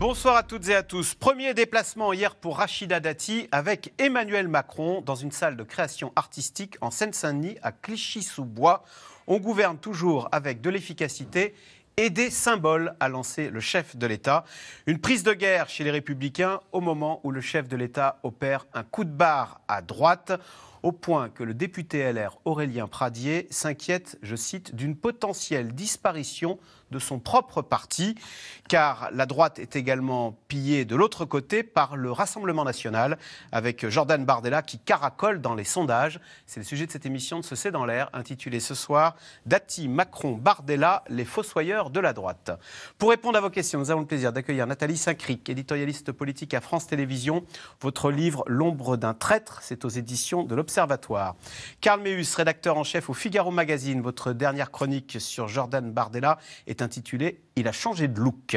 Bonsoir à toutes et à tous. Premier déplacement hier pour Rachida Dati avec Emmanuel Macron dans une salle de création artistique en Seine-Saint-Denis à Clichy-sous-Bois. On gouverne toujours avec de l'efficacité et des symboles, a lancé le chef de l'État. Une prise de guerre chez les Républicains au moment où le chef de l'État opère un coup de barre à droite au point que le député LR Aurélien Pradier s'inquiète, je cite, d'une potentielle disparition de son propre parti, car la droite est également pillée de l'autre côté par le Rassemblement national, avec Jordan Bardella qui caracole dans les sondages. C'est le sujet de cette émission de Ce C'est dans l'air, intitulée ce soir Dati, Macron, Bardella, les fossoyeurs de la droite. Pour répondre à vos questions, nous avons le plaisir d'accueillir Nathalie Saint-Cric, éditorialiste politique à France Télévisions. Votre livre L'ombre d'un traître, c'est aux éditions de l'Observatoire. Carl Karl Meus, rédacteur en chef au Figaro Magazine, votre dernière chronique sur Jordan Bardella est intitulée Il a changé de look.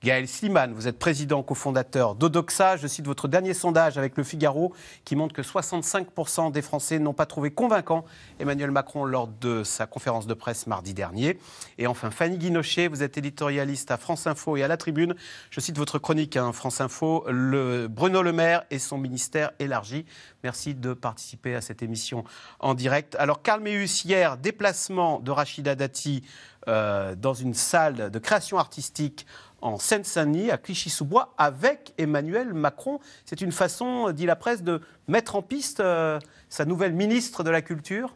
Gaël Sliman, vous êtes président cofondateur d'Odoxa. Je cite votre dernier sondage avec Le Figaro qui montre que 65% des Français n'ont pas trouvé convaincant Emmanuel Macron lors de sa conférence de presse mardi dernier. Et enfin, Fanny Guinochet, vous êtes éditorialiste à France Info et à La Tribune. Je cite votre chronique à hein, France Info, le Bruno Le Maire et son ministère élargi. Merci de participer à cette émission en direct. Alors, Carl Meus, hier, déplacement de Rachida Dati euh, dans une salle de création artistique en Seine-Saint-Denis, à Clichy-sous-Bois, avec Emmanuel Macron. C'est une façon, euh, dit la presse, de mettre en piste euh, sa nouvelle ministre de la Culture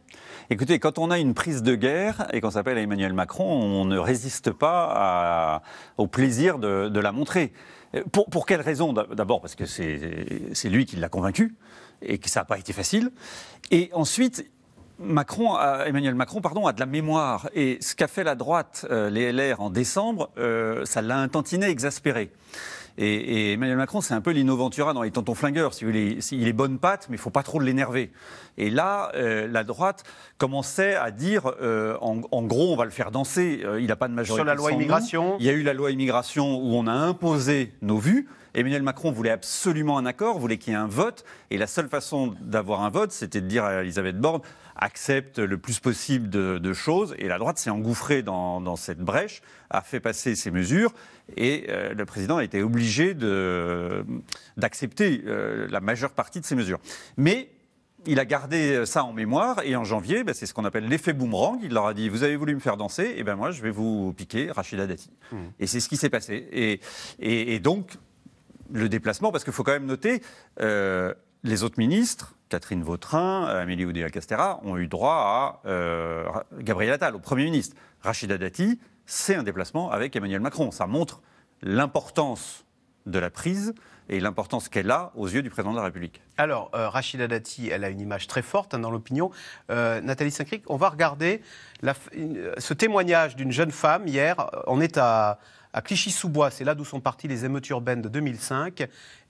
Écoutez, quand on a une prise de guerre et qu'on s'appelle Emmanuel Macron, on ne résiste pas au plaisir de, la montrer. Euh, pour, pour quelle raison D'abord parce que c'est lui qui l'a convaincu et que ça n'a pas été facile. Et ensuite, Macron Emmanuel Macron pardon, a de la mémoire. Et ce qu'a fait la droite, euh, les LR, en décembre, euh, ça l'a un tantinet exaspéré. Et, Emmanuel Macron, c'est un peu l'innoventura dans les tontons flingueurs. Si Il est bonne patte, mais il ne faut pas trop l'énerver. Et là, euh, la droite commençait à dire, euh, en, gros, on va le faire danser. Euh, il n'a pas de majorité. Sur la loi immigration. Il y a eu la loi immigration où on a imposé nos vues. Emmanuel Macron voulait absolument un accord, voulait qu'il y ait un vote. Et la seule façon d'avoir un vote, c'était de dire à Elisabeth Borne accepte le plus possible de, choses. Et la droite s'est engouffrée dans, dans, cette brèche, a fait passer ses mesures. Et euh, le président a été obligé d'accepter euh, la majeure partie de ces mesures. Mais il a gardé euh, ça en mémoire et en janvier, bah, c'est ce qu'on appelle l'effet boomerang. Il leur a dit Vous avez voulu me faire danser, et ben moi je vais vous piquer Rachida Dati. Mmh. Et c'est ce qui s'est passé. Et, donc, le déplacement, parce qu'il faut quand même noter, les autres ministres, Catherine Vautrin, Amélie Oudéa-Castera, ont eu droit à Gabriel Attal, au Premier ministre. Rachida Dati, c'est un déplacement avec Emmanuel Macron. Ça montre l'importance de la prise et l'importance qu'elle a aux yeux du président de la République. Alors, euh, Rachida Dati, elle a une image très forte hein, dans l'opinion. Euh, Nathalie saint on va regarder euh, ce témoignage d'une jeune femme hier. On est à, Clichy-sous-Bois, c'est là d'où sont parties les émeutes urbaines de 2005.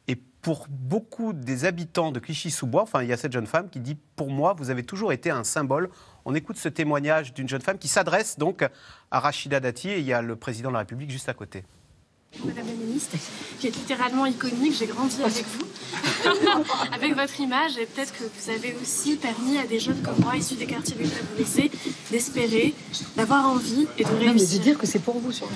Et pour beaucoup des habitants de Clichy-sous-Bois, enfin, il y a cette jeune femme qui dit Pour moi, vous avez toujours été un symbole on écoute ce témoignage d'une jeune femme qui s'adresse donc à Rachida Dati et il y a le président de la République juste à côté. Madame la ministre, qui est littéralement iconique, j'ai grandi avec vous, avec votre image, et peut-être que vous avez aussi permis à des jeunes comme moi, issus des quartiers défavorisés, d'espérer, d'avoir envie et de réussir. Non, mais de dire que c'est pour vous surtout.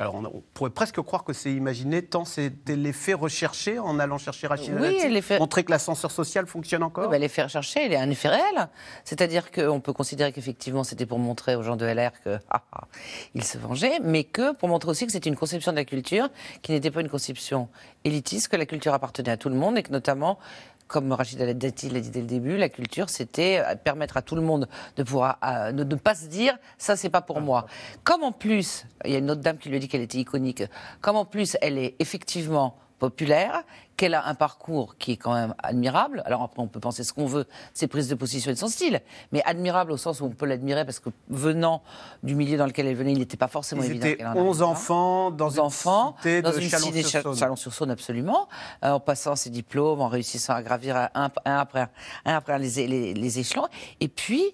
Alors on, pourrait presque croire que c'est imaginé, tant c'était l'effet recherché en allant chercher Rachid oui, l'effet... montrer que l'ascenseur social fonctionne encore. Oui, bah, l'effet recherché, il est un effet réel. C'est-à-dire qu'on peut considérer qu'effectivement c'était pour montrer aux gens de LR que ah, ah, se vengeaient, mais que pour montrer aussi que c'était une conception de la culture qui n'était pas une conception élitiste, que la culture appartenait à tout le monde et que notamment comme Rachid Dati l'a dit dès le début, la culture, c'était euh, permettre à tout le monde de pouvoir euh, ne pas se dire ça, c'est pas pour ah. moi. Comme en plus, il y a une autre dame qui lui a dit qu'elle était iconique. Comme en plus, elle est effectivement populaire, qu'elle a un parcours qui est quand même admirable. Alors après, on peut penser ce qu'on veut, ses prises de position et de son style, mais admirable au sens où on peut l'admirer parce que venant du milieu dans lequel elle venait, il n'était pas forcément évident qu'elle en 11 enfants dans une enfants, dans de une sur saône absolument, euh, en passant ses diplômes, en réussissant à gravir un, après, un après les, les, échelons. Et puis,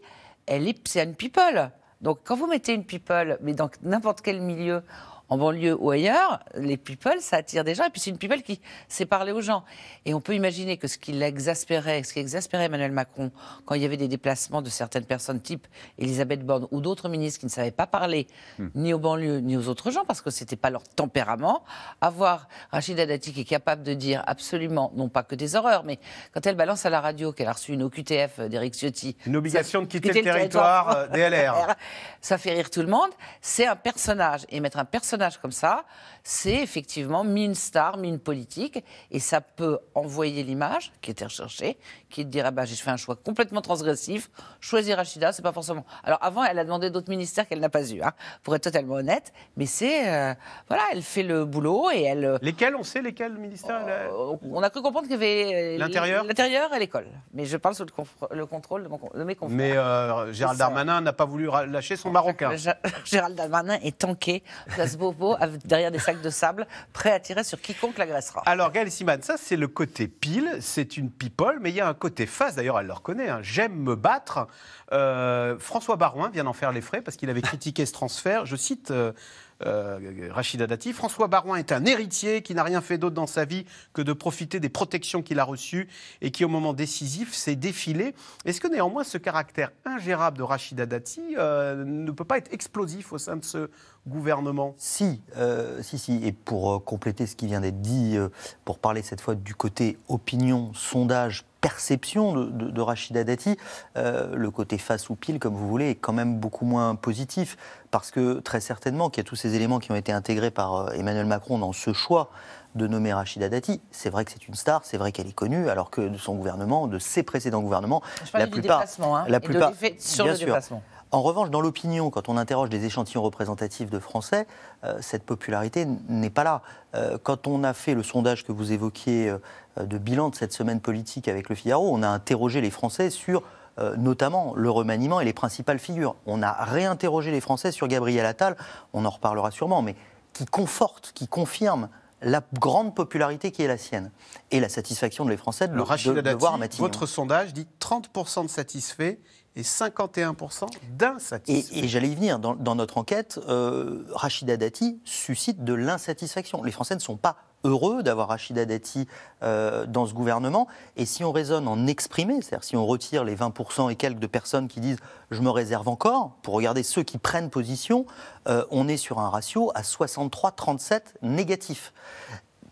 elle c'est une people. Donc quand vous mettez une people, mais dans n'importe quel milieu, en banlieue ou ailleurs, les people, ça attire des gens. Et puis c'est une people qui sait parler aux gens. Et on peut imaginer que ce qui l'exaspérait, ce qui exaspérait Emmanuel Macron quand il y avait des déplacements de certaines personnes, type Elisabeth Borne ou d'autres ministres qui ne savaient pas parler hmm. ni aux banlieues ni aux autres gens, parce que c'était pas leur tempérament, avoir Rachida Dati qui est capable de dire absolument, non pas que des horreurs, mais quand elle balance à la radio qu'elle a reçu une OQTF d'Eric Ciotti. Une obligation de quitter, le, territoire, euh, des LR. ça fait rire tout le monde. C'est un personnage. Et mettre un personnage personnage comme ça c'est effectivement mine star, mine politique, et ça peut envoyer l'image qui était recherchée, qui dirait bah, j'ai fait un choix complètement transgressif, choisir Rachida, c'est pas forcément. Alors avant, elle a demandé d'autres ministères qu'elle n'a pas eu, hein, pour être totalement honnête, mais c'est euh, voilà, elle fait le boulot et elle. Euh, lesquels on sait lesquels ministères euh, On a cru comprendre qu'il y avait l'intérieur, l'intérieur et l'école, mais je parle sous le, contrôle de, mes confrères. Mais Gérald Darmanin n'a pas voulu lâcher son marocain. Gérald Darmanin est tanké, place Bobo derrière des sacs de sable, prêt à tirer sur quiconque l'agressera. Alors, Gaël ça, c'est le côté pile, c'est une pipole, mais il y a un côté face, d'ailleurs, elle le reconnaît, hein. j'aime me battre. Euh, François Barouin vient d'en faire les frais parce qu'il avait critiqué ce transfert. Je cite euh, euh, Rachida Dati. François Baroin est un héritier qui n'a rien fait d'autre dans sa vie que de profiter des protections qu'il a reçues et qui, au moment décisif, s'est défilé. Est-ce que néanmoins ce caractère ingérable de Rachida Dati euh, ne peut pas être explosif au sein de ce gouvernement Si, euh, si, si. Et pour compléter ce qui vient d'être dit, pour parler cette fois du côté opinion, sondage, perception de, Rachida Dati, euh, le côté face ou pile, comme vous voulez, est quand même beaucoup moins positif. Parce que très certainement qu'il y a tous ces éléments qui ont été intégrés par euh, Emmanuel Macron dans ce choix de nommer Rachida Dati. C'est vrai que c'est une star, c'est vrai qu'elle est connue, alors que de son gouvernement, de ses précédents gouvernements, la plupart, hein, la plupart, sur bien le sûr. En revanche, dans l'opinion, quand on interroge des échantillons représentatifs de Français, euh, cette popularité n'est pas là. quand on a fait le sondage que vous évoquiez euh, de bilan de cette semaine politique avec le Figaro, on a interrogé les Français sur euh, notamment le remaniement et les principales figures. On a réinterrogé les Français sur Gabriel Attal, on en reparlera sûrement, mais qui conforte, qui confirme la grande popularité qui est la sienne et la satisfaction de les Français de le voir Votre sondage dit 30% de satisfaits et 51% d'insatisfaits. Et, j'allais y venir. Dans, notre enquête, euh, Rachida Dati suscite de l'insatisfaction. Les Français ne sont pas heureux d'avoir Rachida Dati euh, dans ce gouvernement. Et si on raisonne en exprimé, c'est-à-dire si on retire les 20% et quelques de personnes qui disent je me réserve encore, pour regarder ceux qui prennent position, euh, on est sur un ratio à 63-37 négatif.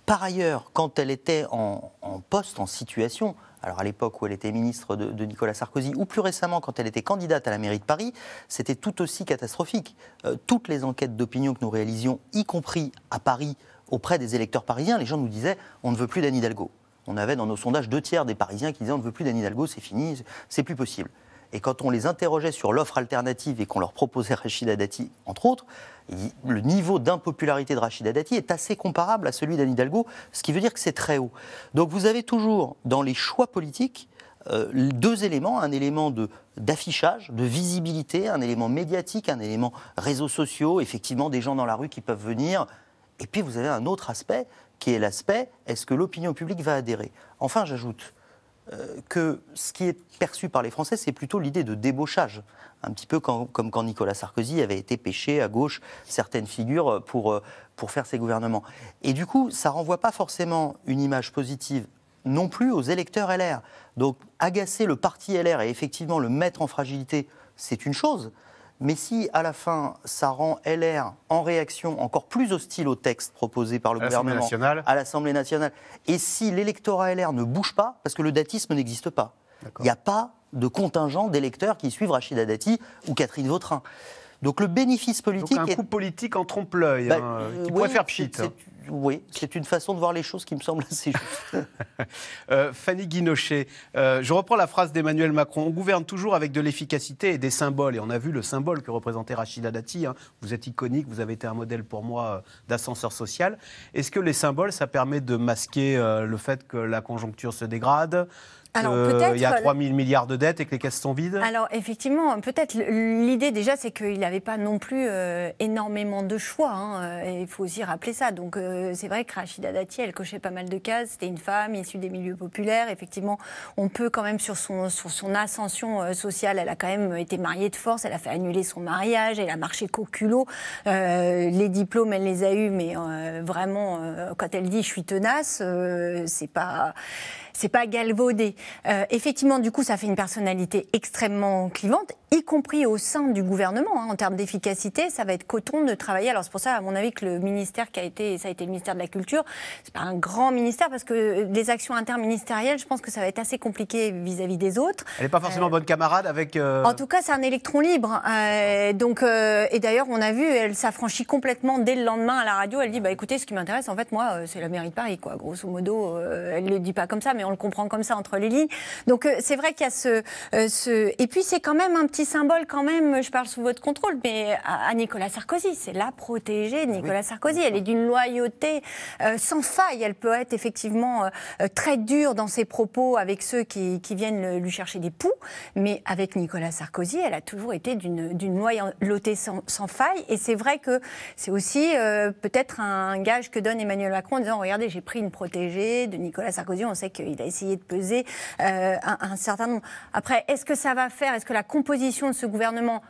Par ailleurs, quand elle était en, poste, en situation, alors à l'époque où elle était ministre de, Nicolas Sarkozy, ou plus récemment quand elle était candidate à la mairie de Paris, c'était tout aussi catastrophique. Euh, toutes les enquêtes d'opinion que nous réalisions, y compris à Paris, auprès des électeurs parisiens, les gens nous disaient on ne veut plus d'Anne Hidalgo. On avait dans nos sondages deux tiers des Parisiens qui disaient on ne veut plus d'Anne Hidalgo, c'est fini, c'est plus possible. Et quand on les interrogeait sur l'offre alternative et qu'on leur proposait Rachida Dati, entre autres, le niveau d'impopularité de Rachida Dati est assez comparable à celui d'Anne Hidalgo, ce qui veut dire que c'est très haut. Donc vous avez toujours dans les choix politiques euh, deux éléments, un élément de d'affichage, de visibilité, un élément médiatique, un élément réseaux sociaux, effectivement des gens dans la rue qui peuvent venir et puis vous avez un autre aspect qui est l'aspect est-ce que l'opinion publique va adhérer Enfin, j'ajoute euh, que ce qui est perçu par les Français, c'est plutôt l'idée de débauchage. Un petit peu comme quand Nicolas Sarkozy avait été pêché à gauche certaines figures pour, euh, faire ses gouvernements. Et du coup, ça ne renvoie pas forcément une image positive non plus aux électeurs LR. Donc agacer le parti LR et effectivement le mettre en fragilité, c'est une chose. Mais si, à la fin, ça rend LR, en réaction, encore plus hostile au texte proposé par le gouvernement à l'Assemblée nationale, et si l'électorat LR ne bouge pas, parce que le datisme n'existe pas, il n'y a pas de contingent d'électeurs qui suivent Rachida Dati ou Catherine Vautrin. Donc le bénéfice politique. Donc un politique en trompe-l'œil, bah, hein, qui euh, pourrait faire pchit. Hein oui, c'est une façon de voir les choses qui me semble assez juste. Euh, Fanny Guinochet, euh, je reprends la phrase d'Emmanuel Macron. On gouverne toujours avec de l'efficacité et des symboles. Et on a vu le symbole que représentait Rachida Dati. Hein. Vous êtes iconique, vous avez été un modèle pour moi euh, d'ascenseur social. Est-ce que les symboles, ça permet de masquer le fait que la conjoncture se dégrade, alors, il y a 3 000 milliards de dettes et que les caisses sont vides Alors effectivement, peut-être l'idée déjà c'est qu'il n'avait pas non plus euh, énormément de choix. Hein, euh, il faut aussi rappeler ça. Donc euh, c'est vrai que Rachida Dati, elle cochait pas mal de cases. C'était une femme issue des milieux populaires. Effectivement, on peut quand même sur son, ascension sociale, elle a quand même été mariée de force. Elle a fait annuler son mariage. Elle a marché coculot. les diplômes, elle les a eus, mais vraiment, quand elle dit je suis tenace, c'est pas c'est pas galvaudé. Euh, effectivement, du coup, ça fait une personnalité extrêmement clivante, y compris au sein du gouvernement. Hein. En termes d'efficacité, ça va être coton de travailler. Alors c'est pour ça, à mon avis, que le ministère qui a été, ça a été le ministère de la Culture, c'est pas un grand ministère parce que euh, les actions interministérielles, je pense que ça va être assez compliqué vis-à-vis des autres. Elle n'est pas forcément euh, bonne camarade avec. En tout cas, c'est un électron libre. donc, et d'ailleurs, on a vu, elle s'affranchit complètement dès le lendemain à la radio. Elle dit, bah écoutez, ce qui m'intéresse, en fait, moi, c'est la mairie de Paris, quoi. Grosso modo, elle le dit pas comme ça, mais on le comprend comme ça entre les lignes. Donc euh, c'est vrai qu'il y a ce, euh, ce... Et puis c'est quand même un petit symbole, quand même, je parle sous votre contrôle, mais à, Nicolas Sarkozy, c'est la protégée de Nicolas Sarkozy. Elle est d'une loyauté euh, sans faille. Elle peut être effectivement très dure dans ses propos avec ceux qui, viennent lui chercher des poux, mais avec Nicolas Sarkozy, elle a toujours été d'une loyauté sans, sans, faille. Et c'est vrai que c'est aussi peut-être un gage que donne Emmanuel Macron en disant Regardez, j'ai pris une protégée de Nicolas Sarkozy, on sait qu'il il a essayé de peser euh, un, certain nombre. Après, est-ce que ça va faire Est-ce que la composition de ce gouvernement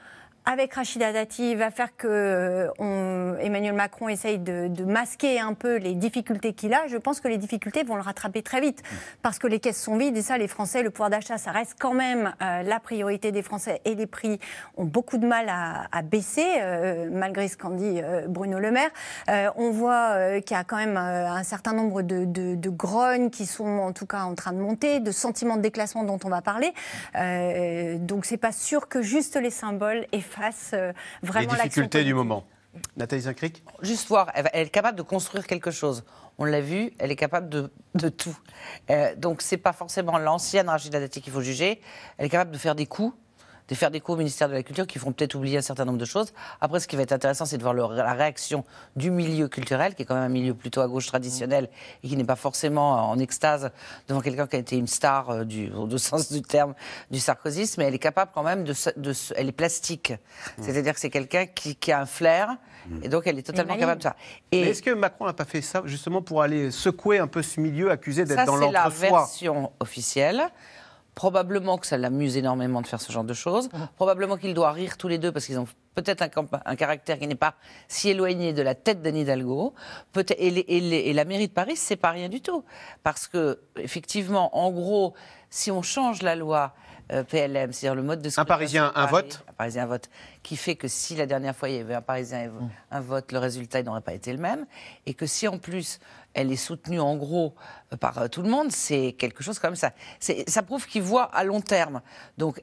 avec Rachida Dati va faire que euh, on, Emmanuel Macron essaye de, masquer un peu les difficultés qu'il a. Je pense que les difficultés vont le rattraper très vite parce que les caisses sont vides et ça, les Français, le pouvoir d'achat, ça reste quand même euh, la priorité des Français et les prix ont beaucoup de mal à, baisser euh, malgré ce qu'en dit Bruno Le Maire. on voit qu'il y a quand même un certain nombre de, de, de, grognes qui sont en tout cas en train de monter, de sentiments de déclassement dont on va parler. donc c'est pas sûr que juste les symboles et fasse euh, vraiment l'action. Les du moment. Nathalie saint Juste voir, elle est capable de construire quelque chose. On l'a vu, elle est capable de, tout. Euh, donc, ce n'est pas forcément l'ancienne la Dati qu'il faut juger. Elle est capable de faire des coups de faire des cours au ministère de la Culture qui feront peut-être oublier un certain nombre de choses. Après, ce qui va être intéressant, c'est de voir la réaction du milieu culturel, qui est quand même un milieu plutôt à gauche traditionnel et qui n'est pas forcément en extase devant quelqu'un qui a été une star, euh, du, au sens du terme, du sarkozisme, mais elle est capable quand même de. elle est plastique. Mmh. C'est-à-dire que c'est quelqu'un qui, a un flair, mmh. et donc elle est totalement capable de ça. Et est-ce que Macron n'a pas fait ça justement pour aller secouer un peu ce milieu accusé d'être dans l'entre-soi c'est la version officielle. Probablement que ça l'amuse énormément de faire ce genre de choses. Ah. Probablement qu'ils doivent rire tous les deux parce qu'ils ont peut-être un, un, caractère qui n'est pas si éloigné de la tête d'Anne Hidalgo. Peut et, et, la mairie de Paris, c'est pas rien du tout. Parce que, effectivement, en gros, si on change la loi euh, PLM, c'est-à-dire le mode de Un Parisien, un vote Un Parisien, un vote. Qui fait que si la dernière fois il y avait un Parisien, un mmh. vote, le résultat n'aurait pas été le même. Et que si en plus elle est soutenue en gros par euh, tout le monde, c'est quelque chose comme ça. Ça prouve qu'ils voient à long terme. Donc,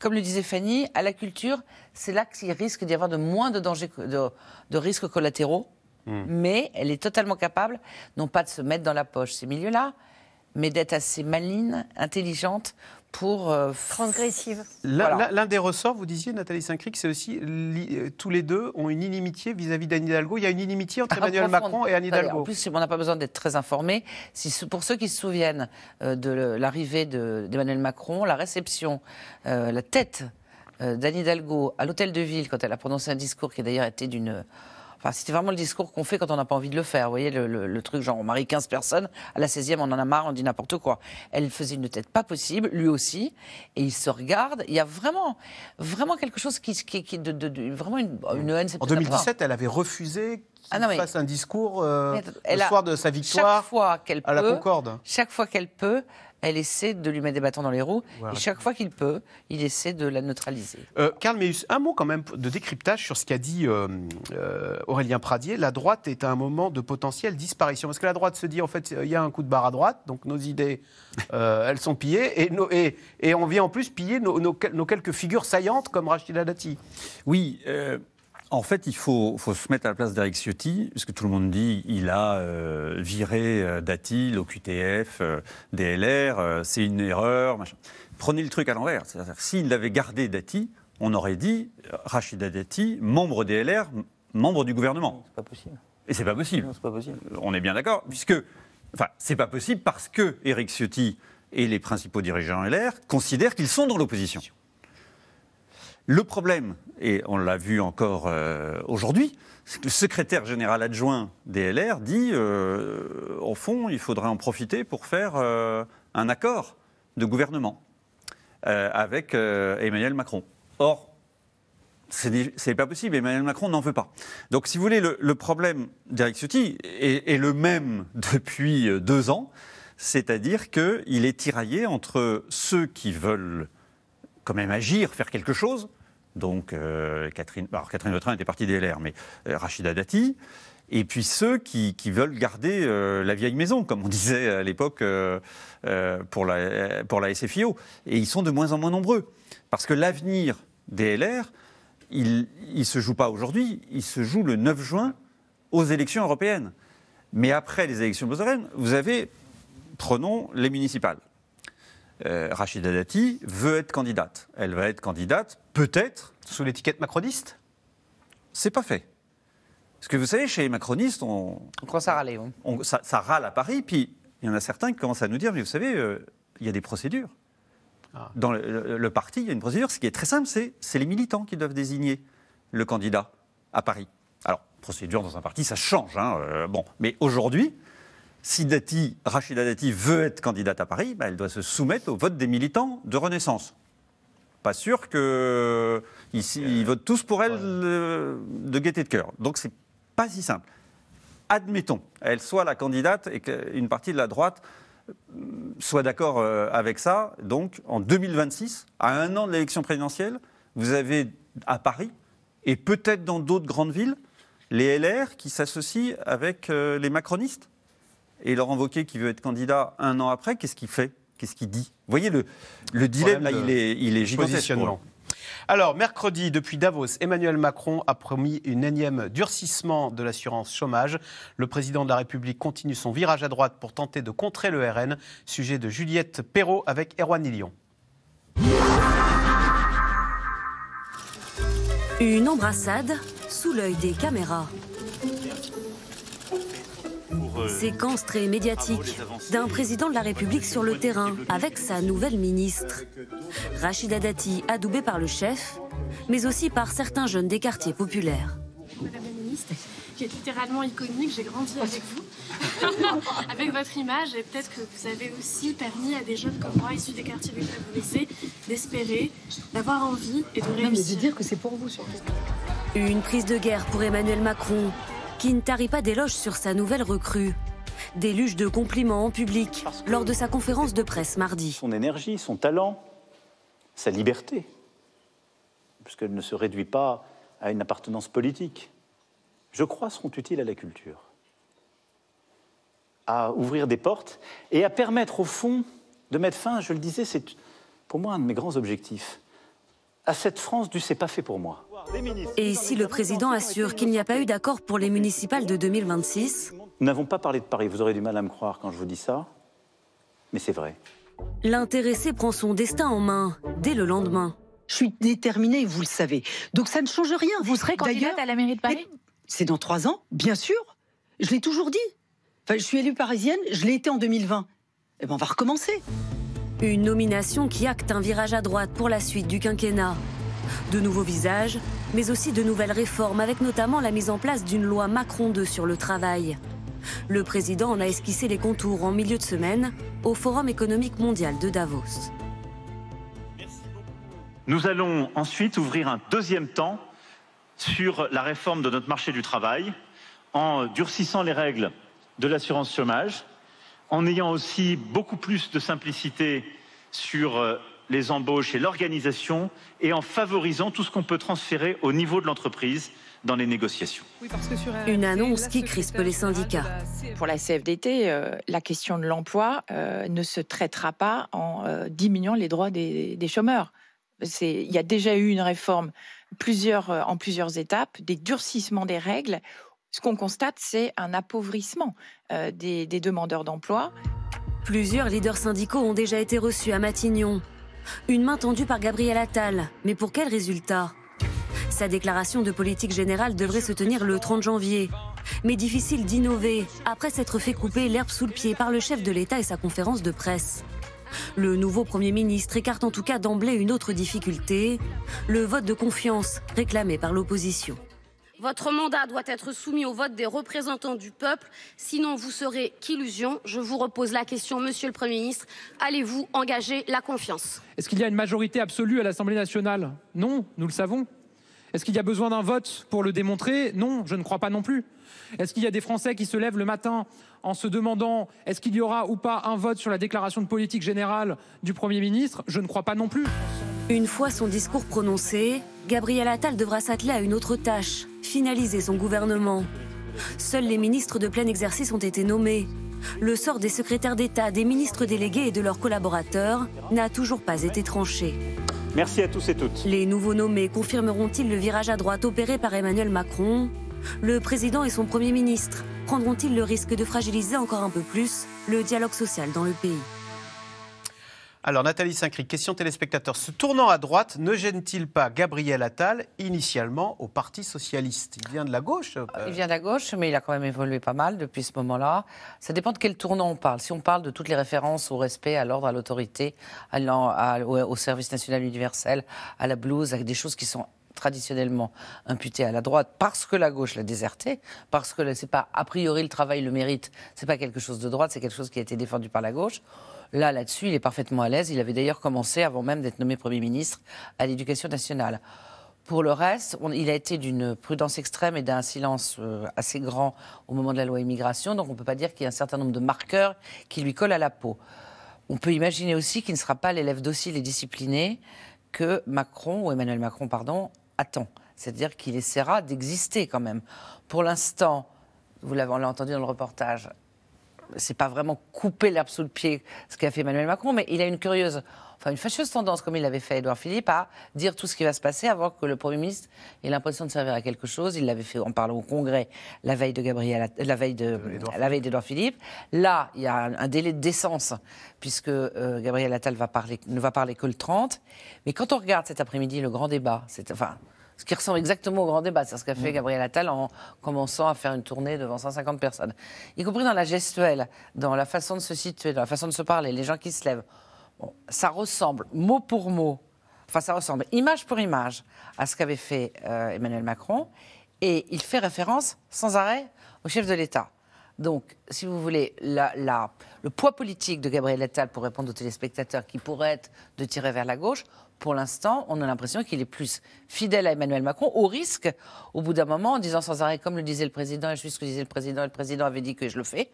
comme le disait Fanny, à la culture, c'est là qu'il risque d'y avoir de moins de, dangers, de, risques collatéraux. Hmm. Mais elle est totalement capable, non pas de se mettre dans la poche ces milieux-là, mais d'être assez maline, intelligente pour... Euh, Transgressive. L'un des ressorts, vous disiez, Nathalie Saint-Cric, c'est aussi, euh, tous les deux ont une inimitié vis-à-vis d'Anne Hidalgo. Il y a une inimitié entre ah, Emmanuel Macron et Anne Hidalgo. En plus, on n'a pas besoin d'être très informé. Si, pour ceux qui se souviennent euh, de l'arrivée d'Emmanuel Macron, la réception, la tête d'Anne Hidalgo à l'hôtel de ville quand elle a prononcé un discours qui d'ailleurs était d'une c'était vraiment le discours qu'on fait quand on n'a pas envie de le faire. Vous voyez, le, truc genre on marie 15 personnes, à la 16e on en a marre, on dit n'importe quoi. Elle faisait une tête pas possible, lui aussi, et il se regarde, Il y a vraiment, vraiment quelque chose qui, qui, de, vraiment une, haine. En 2017, elle avait refusé ah qu'il fasse un discours euh, le soir de sa victoire fois à la Concorde. Chaque fois qu'elle peut, elle essaie de lui mettre des bâtons dans les roues. Et chaque fois qu'il peut, il essaie de la neutraliser. Euh, Karl Meus, un mot quand même de décryptage sur ce qu'a dit euh, euh, Aurélien Pradier. La droite est à un moment de potentielle disparition. Parce que la droite se dit, en fait, il y a un coup de barre à droite, donc nos idées, elles sont pillées. Et, on vient en plus piller nos, nos quelques figures saillantes comme Rachida Dati. Oui. En fait, il faut, se mettre à la place d'Eric Ciotti, parce tout le monde dit il a euh, viré euh, Dati, l'OQTF, euh, DLR, c'est une erreur. Machin. Prenez le truc à l'envers. s'il avait gardé Dati, on aurait dit Rachida Dati, membre DLR, membre du gouvernement. C'est pas possible. Et c'est pas possible. c'est pas possible. On est bien d'accord, puisque. Enfin, c'est pas possible parce que Eric Ciotti et les principaux dirigeants LR considèrent qu'ils sont dans l'opposition. Le problème, et on l'a vu encore euh, aujourd'hui, c'est que le secrétaire général adjoint des LR dit, euh, au fond, il faudrait en profiter pour faire euh, un accord de gouvernement avec Emmanuel Macron. Or, ce n'est pas possible, Emmanuel Macron n'en veut pas. Donc, si vous voulez, le, problème d'Eric Ciotti est le même depuis deux ans, c'est-à-dire qu'il est tiraillé entre ceux qui veulent quand même agir, faire quelque chose. Donc, euh, Catherine, Catherine Vautrin était partie des LR, mais euh, Rachida Dati. Et puis ceux qui, veulent garder euh, la vieille maison, comme on disait à l'époque pour, la, pour la SFIO. Et ils sont de moins en moins nombreux. Parce que l'avenir des LR, il ne se joue pas aujourd'hui, il se joue le 9 juin aux élections européennes. Mais après les élections européennes, vous avez, prenons les municipales. Euh, Rachida Dati veut être candidate. Elle va être candidate, peut-être. Sous l'étiquette macroniste C'est pas fait. Parce que vous savez, chez les macronistes, on. On commence à râler, on, ça, râle à Paris, puis il y en a certains qui commencent à nous dire mais vous savez, euh, il y a des procédures. Ah. Dans le, parti, il y a une procédure. Ce qui est très simple, c'est c'est les militants qui doivent désigner le candidat à Paris. Alors, procédure dans un parti, ça change. Hein, euh, bon, mais aujourd'hui, si Rachida Dati veut être candidate à Paris, bah, elle doit se soumettre au vote des militants de Renaissance. Pas sûr qu'ils euh, votent tous pour elle euh, de, gaieté de cœur. Donc c'est pas si simple. Admettons, elle soit la candidate et qu'une partie de la droite euh, soit d'accord avec ça. Donc en 2026, à un an de l'élection présidentielle, vous avez à Paris et peut-être dans d'autres grandes villes les LR qui s'associent avec les macronistes et Laurent Wauquiez qui veut être candidat un an après, qu'est-ce qu'il fait Qu'est-ce qu'il dit Vous voyez, le, dilemme, là, il est, il Alors, mercredi, depuis Davos, Emmanuel Macron a promis une énième durcissement de l'assurance chômage. Le président de la République continue son virage à droite pour tenter de contrer le RN. Sujet de Juliette Perrault avec Erwan Lyon. Une embrassade sous l'œil des caméras. Euh, Séquence très médiatique d'un président de la République sur le terrain avec sa nouvelle ministre. Rachida Dati, adoubée par le chef, mais aussi par certains jeunes des quartiers populaires. Madame la ministre, qui est littéralement iconique, j'ai grandi avec vous, avec votre image, et peut-être que vous avez aussi permis à des jeunes comme moi, issus des quartiers populaires d'espérer, d'avoir envie et de réussir. Non, mais de dire que c'est pour vous surtout. Une prise de guerre pour Emmanuel Macron, qui ne tarit pas d'éloges sur sa nouvelle recrue. Déluge de compliments en public lors de sa conférence de presse mardi. Son énergie, son talent, sa liberté, puisqu'elle ne se réduit pas à une appartenance politique, je crois seront utiles à la culture, à ouvrir des portes et à permettre au fond de mettre fin, je le disais, c'est pour moi un de mes grands objectifs, à cette France du c'est pas fait pour moi. Et si le président assure qu'il n'y a pas eu d'accord pour les municipales de 2026 Nous n'avons pas parlé de Paris, vous aurez du mal à me croire quand je vous dis ça, mais c'est vrai. L'intéressé prend son destin en main dès le lendemain. Je suis déterminée, vous le savez. Donc ça ne change rien. Vous serez candidate à la mairie de Paris C'est dans trois ans, bien sûr. Je l'ai toujours dit. Enfin, je suis élue parisienne, je l'ai été en 2020. Eh ben on va recommencer. Une nomination qui acte un virage à droite pour la suite du quinquennat. De nouveaux visages, mais aussi de nouvelles réformes, avec notamment la mise en place d'une loi Macron 2 sur le travail. Le président en a esquissé les contours en milieu de semaine au Forum économique mondial de Davos. Nous allons ensuite ouvrir un deuxième temps sur la réforme de notre marché du travail en durcissant les règles de l'assurance chômage en ayant aussi beaucoup plus de simplicité sur euh, les embauches et l'organisation, et en favorisant tout ce qu'on peut transférer au niveau de l'entreprise dans les négociations. Une annonce qui crispe les bah, syndicats. Pour la CFDT, euh, la question de l'emploi euh, ne se traitera pas en diminuant les droits des, des chômeurs. Il y a déjà eu une réforme plusieurs, en plusieurs étapes, des durcissements des règles ce qu'on constate, c'est un appauvrissement euh, des, des demandeurs d'emploi. Plusieurs leaders syndicaux ont déjà été reçus à Matignon. Une main tendue par Gabriel Attal. Mais pour quel résultat Sa déclaration de politique générale devrait se tenir le 30 janvier. Mais difficile d'innover après s'être fait couper l'herbe sous le pied par le chef de l'État et sa conférence de presse. Le nouveau Premier ministre écarte en tout cas d'emblée une autre difficulté, le vote de confiance réclamé par l'opposition. Votre mandat doit être soumis au vote des représentants du peuple, sinon vous serez qu'illusion. Je vous repose la question, Monsieur le Premier ministre. Allez-vous engager la confiance Est-ce qu'il y a une majorité absolue à l'Assemblée nationale Non, nous le savons. Est-ce qu'il y a besoin d'un vote pour le démontrer Non, je ne crois pas non plus. Est-ce qu'il y a des Français qui se lèvent le matin en se demandant est-ce qu'il y aura ou pas un vote sur la déclaration de politique générale du Premier ministre Je ne crois pas non plus. Une fois son discours prononcé, Gabriel Attal devra s'atteler à une autre tâche, finaliser son gouvernement. Seuls les ministres de plein exercice ont été nommés. Le sort des secrétaires d'État, des ministres délégués et de leurs collaborateurs n'a toujours pas été tranché. Merci à tous et toutes. Les nouveaux nommés confirmeront-ils le virage à droite opéré par Emmanuel Macron Le président et son Premier ministre prendront-ils le risque de fragiliser encore un peu plus le dialogue social dans le pays alors, Nathalie saint question téléspectateur. Ce tournant à droite ne gêne-t-il pas Gabriel Attal, initialement au Parti Socialiste Il vient de la gauche euh, Il vient de la gauche, mais il a quand même évolué pas mal depuis ce moment-là. Ça dépend de quel tournant on parle. Si on parle de toutes les références au respect, à l'ordre, à l'autorité, au service national universel, à la blouse, avec des choses qui sont traditionnellement imputées à la droite parce que la gauche l'a déserté, parce que c'est pas a priori le travail le mérite, c'est pas quelque chose de droite, c'est quelque chose qui a été défendu par la gauche. Là, là-dessus, il est parfaitement à l'aise. Il avait d'ailleurs commencé, avant même d'être nommé Premier ministre, à l'éducation nationale. Pour le reste, il a été d'une prudence extrême et d'un silence euh, assez grand au moment de la loi immigration, donc on ne peut pas dire qu'il y a un certain nombre de marqueurs qui lui collent à la peau. On peut imaginer aussi qu'il ne sera pas l'élève docile et discipliné que Macron, ou Emmanuel Macron, pardon, attend. C'est-à-dire qu'il essaiera d'exister quand même. Pour l'instant, vous l'avez entendu dans le reportage, c'est pas vraiment couper l'herbe sous le pied, ce qu'a fait Emmanuel Macron, mais il a une curieuse, enfin une fâcheuse tendance, comme il l'avait fait Édouard Philippe, à dire tout ce qui va se passer avant que le Premier ministre ait l'impression de servir à quelque chose. Il l'avait fait en parlant au Congrès la veille de Gabriel, la veille de, la veille d'Édouard Philippe. Là, il y a un, délai de décence puisque euh, Gabriel Attal va parler, ne va parler que le 30. Mais quand on regarde cet après-midi le grand débat, c'est enfin ce qui ressemble exactement au grand débat. C'est ce qu'a fait mm. Gabriel Attal en commençant à faire une tournée devant 150 personnes. Y compris dans la gestuelle, dans la façon de se situer, dans la façon de se parler, les gens qui se lèvent. ça ressemble mot pour mot, enfin ça ressemble image pour image à ce qu'avait fait euh, Emmanuel Macron. Et il fait référence sans arrêt au chef de l'État. Donc, si vous voulez, la, la le poids politique de Gabriel Attal pour répondre aux téléspectateurs qui pourraient être de tirer vers la gauche, pour l'instant, on a l'impression qu'il est plus fidèle à Emmanuel Macron, au risque, au bout d'un moment, en disant sans arrêt, comme le disait le président, et je suis ce que disait le président, et le président avait dit que je le fais,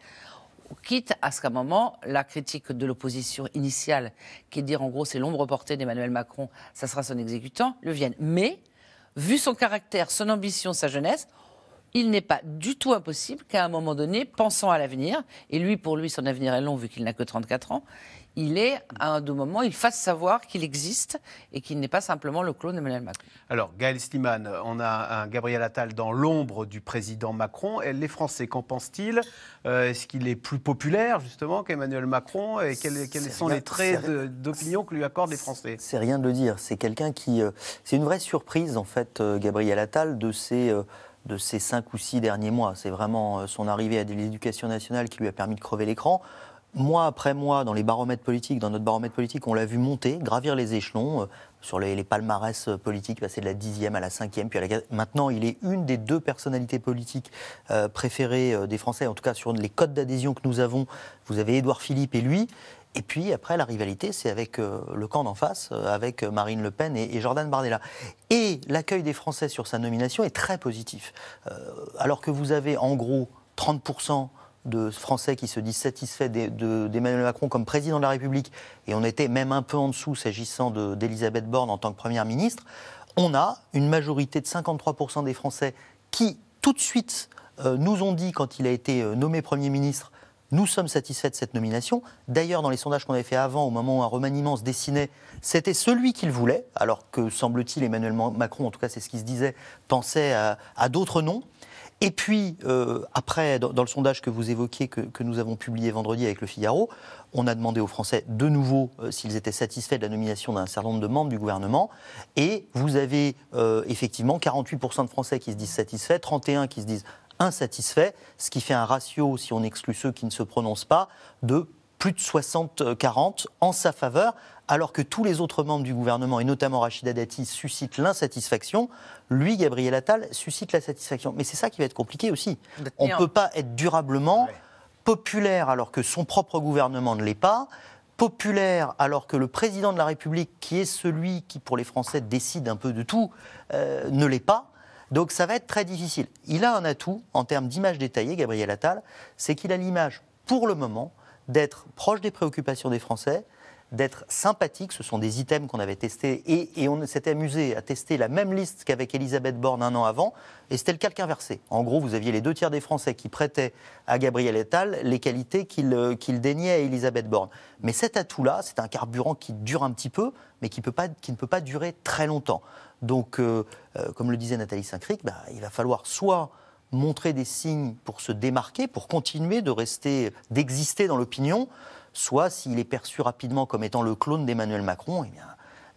quitte à ce qu'à un moment, la critique de l'opposition initiale, qui est de dire en gros c'est l'ombre portée d'Emmanuel Macron, ça sera son exécutant, le vienne. Mais, vu son caractère, son ambition, sa jeunesse, il n'est pas du tout impossible qu'à un moment donné, pensant à l'avenir, et lui, pour lui, son avenir est long vu qu'il n'a que 34 ans, il est, à un moment, il fasse savoir qu'il existe et qu'il n'est pas simplement le clone d'Emmanuel Macron. Alors, Gaël Sliman, on a un Gabriel Attal dans l'ombre du président Macron. Et les Français, qu'en pensent-ils euh, Est-ce qu'il est plus populaire, justement, qu'Emmanuel Macron Et quels, sont les traits d'opinion que lui accordent les Français C'est rien de le dire. C'est quelqu'un qui. Euh, c'est une vraie surprise, en fait, euh, Gabriel Attal, de ses de ces cinq ou six derniers mois. C'est vraiment euh, son arrivée à l'éducation nationale qui lui a permis de crever l'écran. Mois après mois, dans les baromètres politiques, dans notre baromètre politique, on l'a vu monter, gravir les échelons. Euh, sur les, palmarès euh, politiques, passer de la dixième à la cinquième, puis à la Maintenant, il est une des deux personnalités politiques préférées des Français, en tout cas sur les codes d'adhésion que nous avons. Vous avez Édouard Philippe et lui. Et puis après, la rivalité, c'est avec euh, le camp d'en face, euh, avec euh, Marine Le Pen et, Jordan Bardella. Et l'accueil des Français sur sa nomination est très positif. alors que vous avez en gros 30% de Français qui se disent satisfaits d'Emmanuel Macron comme président de la République, et on était même un peu en dessous s'agissant d'Elisabeth Borne en tant que Première ministre, on a une majorité de 53% des Français qui, tout de suite, nous ont dit quand il a été nommé Premier ministre, nous sommes satisfaits de cette nomination. D'ailleurs, dans les sondages qu'on avait fait avant, au moment où un remaniement se dessinait, c'était celui qu'il voulait, alors que, semble-t-il, Emmanuel Macron, en tout cas c'est ce qui se disait, pensait à, d'autres noms. Et puis, euh, après, dans, le sondage que vous évoquiez, que, nous avons publié vendredi avec le Figaro, on a demandé aux Français de nouveau euh, s'ils étaient satisfaits de la nomination d'un certain nombre de membres du gouvernement. Et vous avez euh, effectivement 48% de Français qui se disent satisfaits, 31 qui se disent insatisfait, ce qui fait un ratio, si on exclut ceux qui ne se prononcent pas, de plus de 60-40 en sa faveur, alors que tous les autres membres du gouvernement, et notamment Rachida Dati, suscitent l'insatisfaction, lui, Gabriel Attal, suscite la satisfaction. Mais c'est ça qui va être compliqué aussi. On ne peut pas être durablement populaire alors que son propre gouvernement ne l'est pas, populaire alors que le président de la République, qui est celui qui, pour les Français, décide un peu de tout, euh, ne l'est pas. Donc ça va être très difficile. Il a un atout en termes d'image détaillée, Gabriel Attal, c'est qu'il a l'image, pour le moment, d'être proche des préoccupations des Français, d'être sympathique. Ce sont des items qu'on avait testés et, on s'était amusé à tester la même liste qu'avec Elisabeth Borne un an avant. Et c'était le calque inversé. En gros, vous aviez les deux tiers des Français qui prêtaient à Gabriel Attal les qualités qu'il euh, déniait à Elisabeth Borne. Mais cet atout-là, c'est un carburant qui dure un petit peu, mais qui ne peut pas durer très longtemps. Donc, euh, euh, comme le disait Nathalie Saint-Cric, bah, il va falloir soit montrer des signes pour se démarquer, pour continuer de rester, d'exister dans l'opinion, soit s'il est perçu rapidement comme étant le clone d'Emmanuel Macron, eh bien,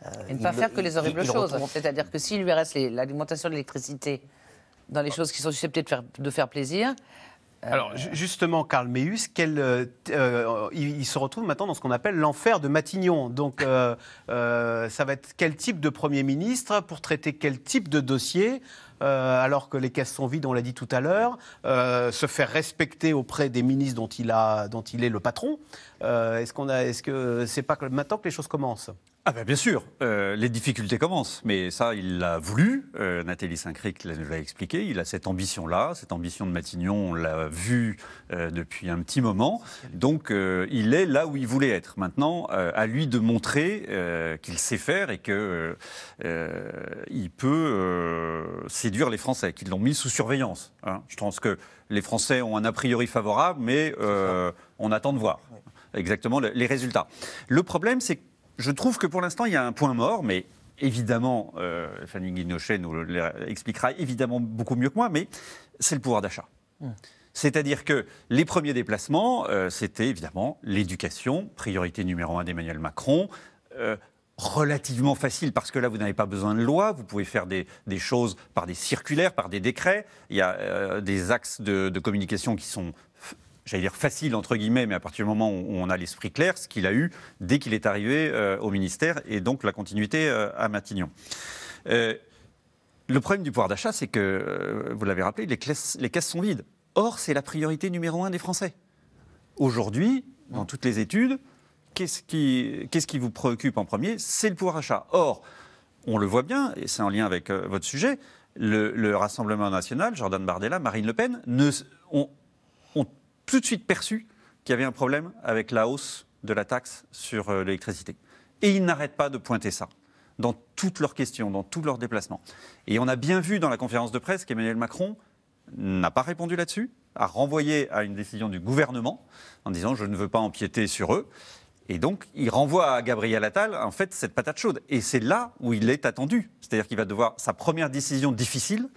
euh, et ne pas faire que les horribles choses. C'est-à-dire que s'il lui reste l'alimentation de l'électricité dans les choses qui sont susceptibles de faire plaisir, alors justement, Karl Meus, euh, euh, il, se retrouve maintenant dans ce qu'on appelle l'enfer de Matignon. Donc euh, ça va être quel type de Premier ministre pour traiter quel type de dossier alors que les caisses sont vides, on l'a dit tout à l'heure, se faire respecter auprès des ministres dont il, est le patron. est-ce, qu'on est-ce que c'est pas maintenant que les choses commencent ah ben, bien sûr, euh, les difficultés commencent, mais ça, il l'a voulu. Euh, Nathalie Saint-Cric nous l'a expliqué. Il a cette ambition-là, cette ambition de Matignon, on l'a vu euh, depuis un petit moment. Donc, il est là où il voulait être. Maintenant, à lui de montrer qu'il sait faire et qu'il il peut séduire les Français, qu'ils l'ont mis sous surveillance. Hein. Je pense que les Français ont un a priori favorable, mais on attend de voir exactement les résultats. Le problème, c'est je trouve que pour l'instant, il y a un point mort, mais évidemment, euh, Fanny Guinochet nous l'expliquera évidemment beaucoup mieux que moi, mais c'est le pouvoir d'achat. Mmh. C'est-à-dire que les premiers déplacements, euh, c'était évidemment l'éducation, priorité numéro un d'Emmanuel Macron. Euh, relativement facile parce que là, vous n'avez pas besoin de loi, vous pouvez faire des, choses par des circulaires, par des décrets. Il y a des axes de, communication qui sont j'allais dire facile entre guillemets, mais à partir du moment où on a l'esprit clair, ce qu'il a eu dès qu'il est arrivé euh, au ministère et donc la continuité euh, à Matignon. Euh, le problème du pouvoir d'achat, c'est que, vous l'avez rappelé, les, caisses sont vides. Or, c'est la priorité numéro un des Français. Aujourd'hui, dans toutes les études, qu'est-ce qui, vous préoccupe en premier C'est le pouvoir d'achat. Or, on le voit bien, et c'est en lien avec votre sujet, le, Rassemblement national, Jordan Bardella, Marine Le Pen, ne, tout de suite perçu qu'il y avait un problème avec la hausse de la taxe sur euh, l'électricité. Et ils n'arrêtent pas de pointer ça dans toutes leurs questions, dans tous leurs déplacements. Et on a bien vu dans la conférence de presse qu'Emmanuel Macron n'a pas répondu là-dessus, a renvoyé à une décision du gouvernement en disant je ne veux pas empiéter sur eux. Et donc, il renvoie à Gabriel Attal, en fait, cette patate chaude. Et c'est là où il est attendu. C'est-à-dire qu'il va devoir, sa première décision difficile,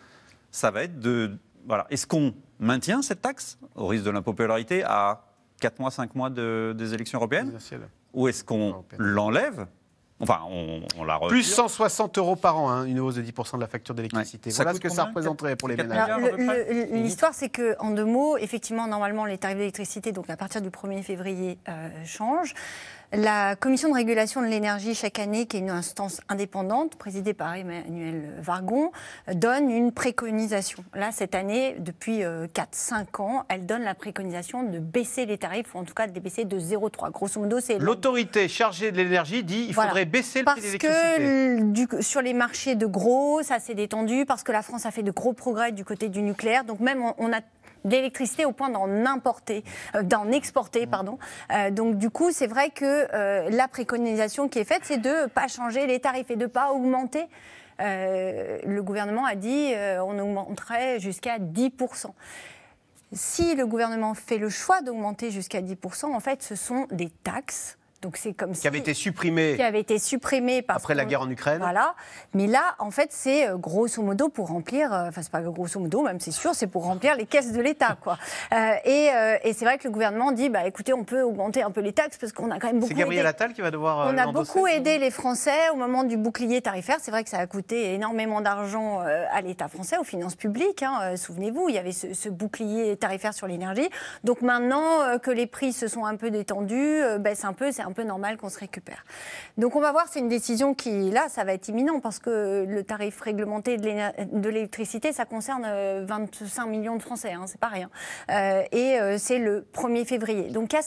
ça va être de, voilà, est-ce qu'on maintient cette taxe, au risque de l'impopularité, à 4 mois, 5 mois des élections européennes Ou est-ce qu'on l'enlève Enfin, on, on la Plus 160 euros par an, hein, une hausse de 10% de la facture d'électricité. Voilà ce que ça représenterait pour les ménages. L'histoire, c'est que, en deux mots, effectivement, normalement, les tarifs d'électricité, donc à partir du 1er février, euh, changent. La commission de régulation de l'énergie, chaque année, qui est une instance indépendante, présidée par Emmanuel Vargon, donne une préconisation. Là, cette année, depuis 4-5 euh, ans, elle donne la préconisation de baisser les tarifs, ou en tout cas de les baisser de 0,3. Grosso modo, c'est. L'autorité chargée de l'énergie dit qu'il faudrait baisser le prix de l'électricité. Parce que sur les marchés de gros, ça s'est détendu, parce que la France a fait de gros progrès du côté du nucléaire. Donc, même, on a d'électricité au point d'en importer, euh, d'en exporter, mmh. pardon. Euh, donc du coup, c'est vrai que euh, la préconisation qui est faite, c'est de ne pas changer les tarifs et de pas augmenter. le gouvernement a dit on augmenterait jusqu'à 10 si le gouvernement fait le choix d'augmenter jusqu'à 10%, en fait, ce sont des taxes c'est comme qui avait été supprimé. Qui avait été supprimé après la guerre en Ukraine. Voilà. Mais là, en fait, c'est euh, grosso modo pour remplir. Euh, enfin, c'est pas grosso modo, même c'est sûr, c'est pour remplir les caisses de l'État, quoi. Euh, et, c'est vrai que le gouvernement dit, bah écoutez, on peut augmenter un peu les taxes parce qu'on a quand même beaucoup. C'est Gabriel Attal qui va devoir. On a beaucoup aidé les Français au moment du bouclier tarifaire. C'est vrai que ça a coûté énormément d'argent à l'État français, aux finances publiques. Hein, souvenez-vous, il y avait ce, ce bouclier tarifaire sur l'énergie. Donc maintenant que les prix se sont un peu détendus, baissent un peu, c'est un peu normal qu'on se récupère. Donc on va voir, c'est une décision qui, là, ça va être imminent parce que le tarif réglementé de l'électricité, ça concerne 25 euh, millions de Français, hein, c'est pas rien. Euh, et euh, c'est le 1er février. Donc il y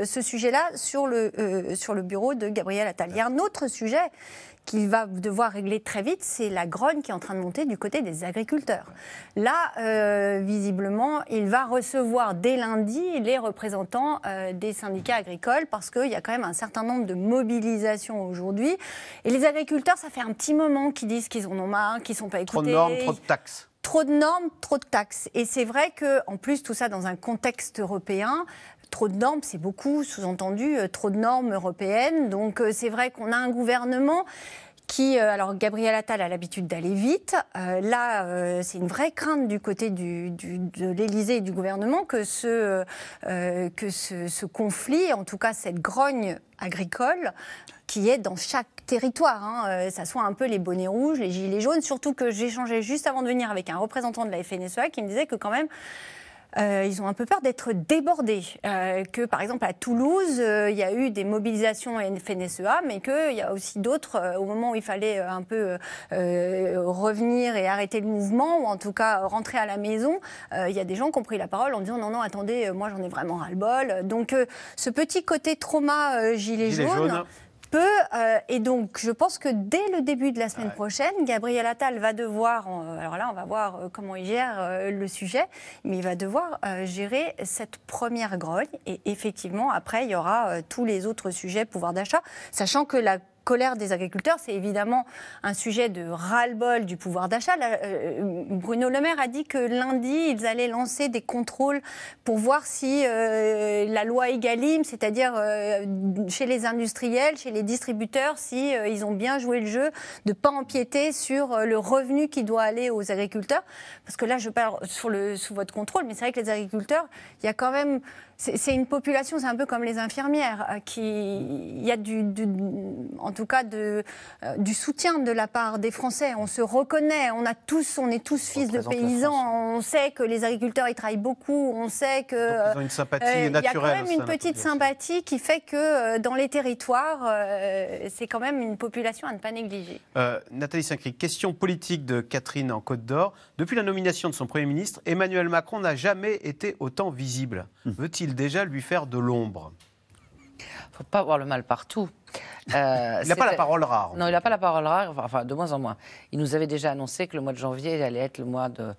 a ce sujet-là sur, le sur le bureau de Gabriel Attal. Il y a un autre sujet qu'il va devoir régler très vite, c'est la grogne qui est en train de monter du côté des agriculteurs. Là, euh, visiblement, il va recevoir dès lundi les représentants euh, des syndicats agricoles parce qu'il y a quand même un certain nombre de mobilisations aujourd'hui. Et les agriculteurs, ça fait un petit moment qu'ils disent qu'ils en ont marre, qu'ils ne sont pas écoutés. Trop de normes, trop de taxes trop de normes, trop de taxes. Et c'est vrai que, en plus, tout ça dans un contexte européen, trop de normes, c'est beaucoup, sous-entendu, euh, trop de normes européennes. Donc euh, c'est vrai qu'on a un gouvernement qui, euh, alors Gabriel Attal a l'habitude d'aller vite. là, c'est une vraie crainte du côté de l'Élysée et du gouvernement que ce, que ce, conflit, en tout cas cette grogne agricole, qui est dans chaque territoire. Hein. Ça soit un peu les bonnets rouges, les gilets jaunes. Surtout que j'échangeais juste avant de venir avec un représentant de la FNSEA qui me disait que quand même euh, ils ont un peu peur d'être débordés. Euh, que par exemple à Toulouse, euh, il y a eu des mobilisations FNSEA, mais qu'il y a aussi d'autres au moment où il fallait un peu revenir et arrêter le mouvement, ou en tout cas rentrer à la maison, il y a des gens qui ont pris la parole en disant non, non, attendez, moi j'en ai vraiment ras-le-bol. Donc ce petit côté trauma gilet, jaune peu. Euh, et donc, je pense que dès le début de la semaine prochaine, Gabriel Attal va devoir, euh, alors là, on va voir euh, comment il gère le sujet, mais il va devoir gérer cette première grogne. Et effectivement, après, il y aura tous les autres sujets, pouvoir d'achat, sachant que la colère des agriculteurs. C'est évidemment un sujet de ras-le-bol du pouvoir d'achat. Euh, Bruno Le Maire a dit que lundi, ils allaient lancer des contrôles pour voir si euh, la loi Egalim, c'est-à-dire euh, chez les industriels, chez les distributeurs, si ils ont bien joué le jeu de ne pas empiéter sur le revenu qui doit aller aux agriculteurs. Parce que là, je parle sur le, sous votre contrôle, mais c'est vrai que les agriculteurs, il y a quand même c'est une population, c'est un peu comme les infirmières, euh, qui il y a du, en tout cas de, euh, du soutien de la part des Français. On se reconnaît, on a tous, on est tous fils de paysans. On sait que les agriculteurs ils travaillent beaucoup, on sait que une sympathie euh, Il y a quand même une petite sympathie qui fait que dans les territoires, c'est quand même une population à ne pas négliger. Nathalie Saint-Cric, question politique de Catherine en Côte d'Or. Depuis la nomination de son premier ministre, Emmanuel Macron n'a jamais été autant visible. Hum. Veut-il déjà lui faire de l'ombre faut pas voir le mal partout. Euh, il n'a pas la parole rare. Non, il n'a pas la parole rare, enfin de moins en moins. Il nous avait déjà annoncé que le mois de janvier allait être le mois de,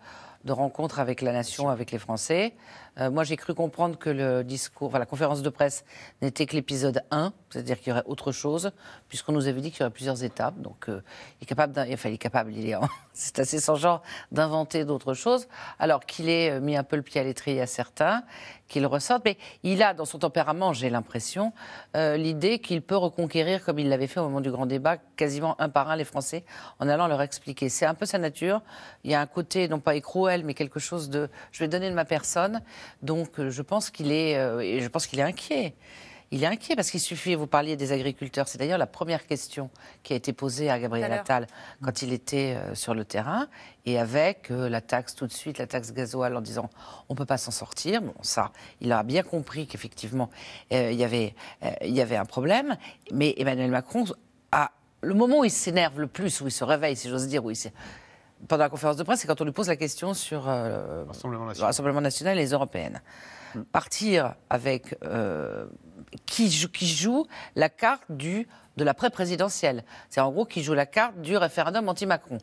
rencontre avec la nation, avec les Français. Euh, moi, j'ai cru comprendre que le discours, la conférence de presse n'était que l'épisode 1, c'est-à-dire qu'il y aurait autre chose, puisqu'on nous avait dit qu'il y aurait plusieurs étapes. Donc, euh, il est capable, enfin, il est capable, il est c'est assez sans genre d'inventer d'autres choses, alors qu'il ait euh, mis un peu le pied à l'étrier à certains, qu'il ressorte. Mais il a, dans son tempérament, j'ai l'impression, euh, l'idée qu'il peut reconquérir, comme il l'avait fait au moment du grand débat, quasiment un par un les Français, en allant leur expliquer. C'est un peu sa nature. Il y a un côté, non pas écrouel, mais quelque chose de je vais donner de ma personne. Donc euh, je pense qu'il est, je pense qu'il est inquiet il est inquiet parce qu'il suffit, vous parliez des agriculteurs, c'est d'ailleurs la première question qui a été posée à Gabriel Attal quand il était euh, sur le terrain, et avec euh, la taxe tout de suite, la taxe gasoil, en disant on ne peut pas s'en sortir. Bon, ça, il a bien compris qu'effectivement, euh, il, il y avait un problème, mais Emmanuel Macron le moment où il s'énerve le plus, où il se réveille, si j'ose dire, pendant la conférence de presse, c'est quand on lui pose la question sur le Rassemblement national et les européennes. Mm. Partir avec qui, joue, qui joue la carte du, de la pré-présidentielle. C'est en gros qui joue la carte du référendum anti-Macron.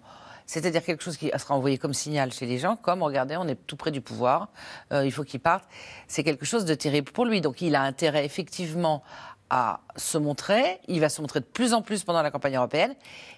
C'est-à-dire quelque chose qui sera envoyé comme signal chez les gens, comme regardez, on est tout près du pouvoir, euh, il faut qu'il parte. C'est quelque chose de terrible pour lui. Donc il a intérêt effectivement à se montrer. Il va se montrer de plus en plus pendant la campagne européenne.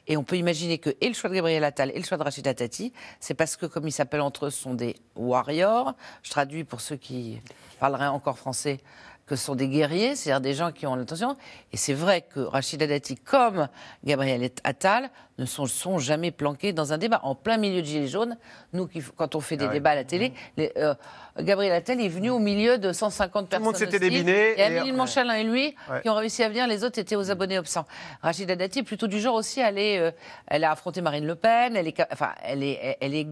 Et on peut imaginer que et le choix de Gabriel Attal et le choix de Rachida Tati, c'est parce que, comme ils s'appellent entre eux, sont des warriors. Je traduis pour ceux qui parleraient encore français, que ce sont des guerriers, c'est-à-dire des gens qui ont l'intention. Et c'est vrai que Rachida Dati comme Gabriel Attal ne sont, sont, jamais planqués dans un débat. En plein milieu de Gilets jaunes, nous, qui, quand on fait ah des débats à la télé, mmh. les, euh, Gabriel Attal est venu au milieu de 150 personnes. Tout le monde s'était débiné. Et, Amélie et lui, qui ont réussi à venir, les autres étaient aux mmh. abonnés absents. Rachida Dati plutôt du genre aussi, euh, elle, a affronté Marine Le Pen, elle est, enfin, elle est, elle est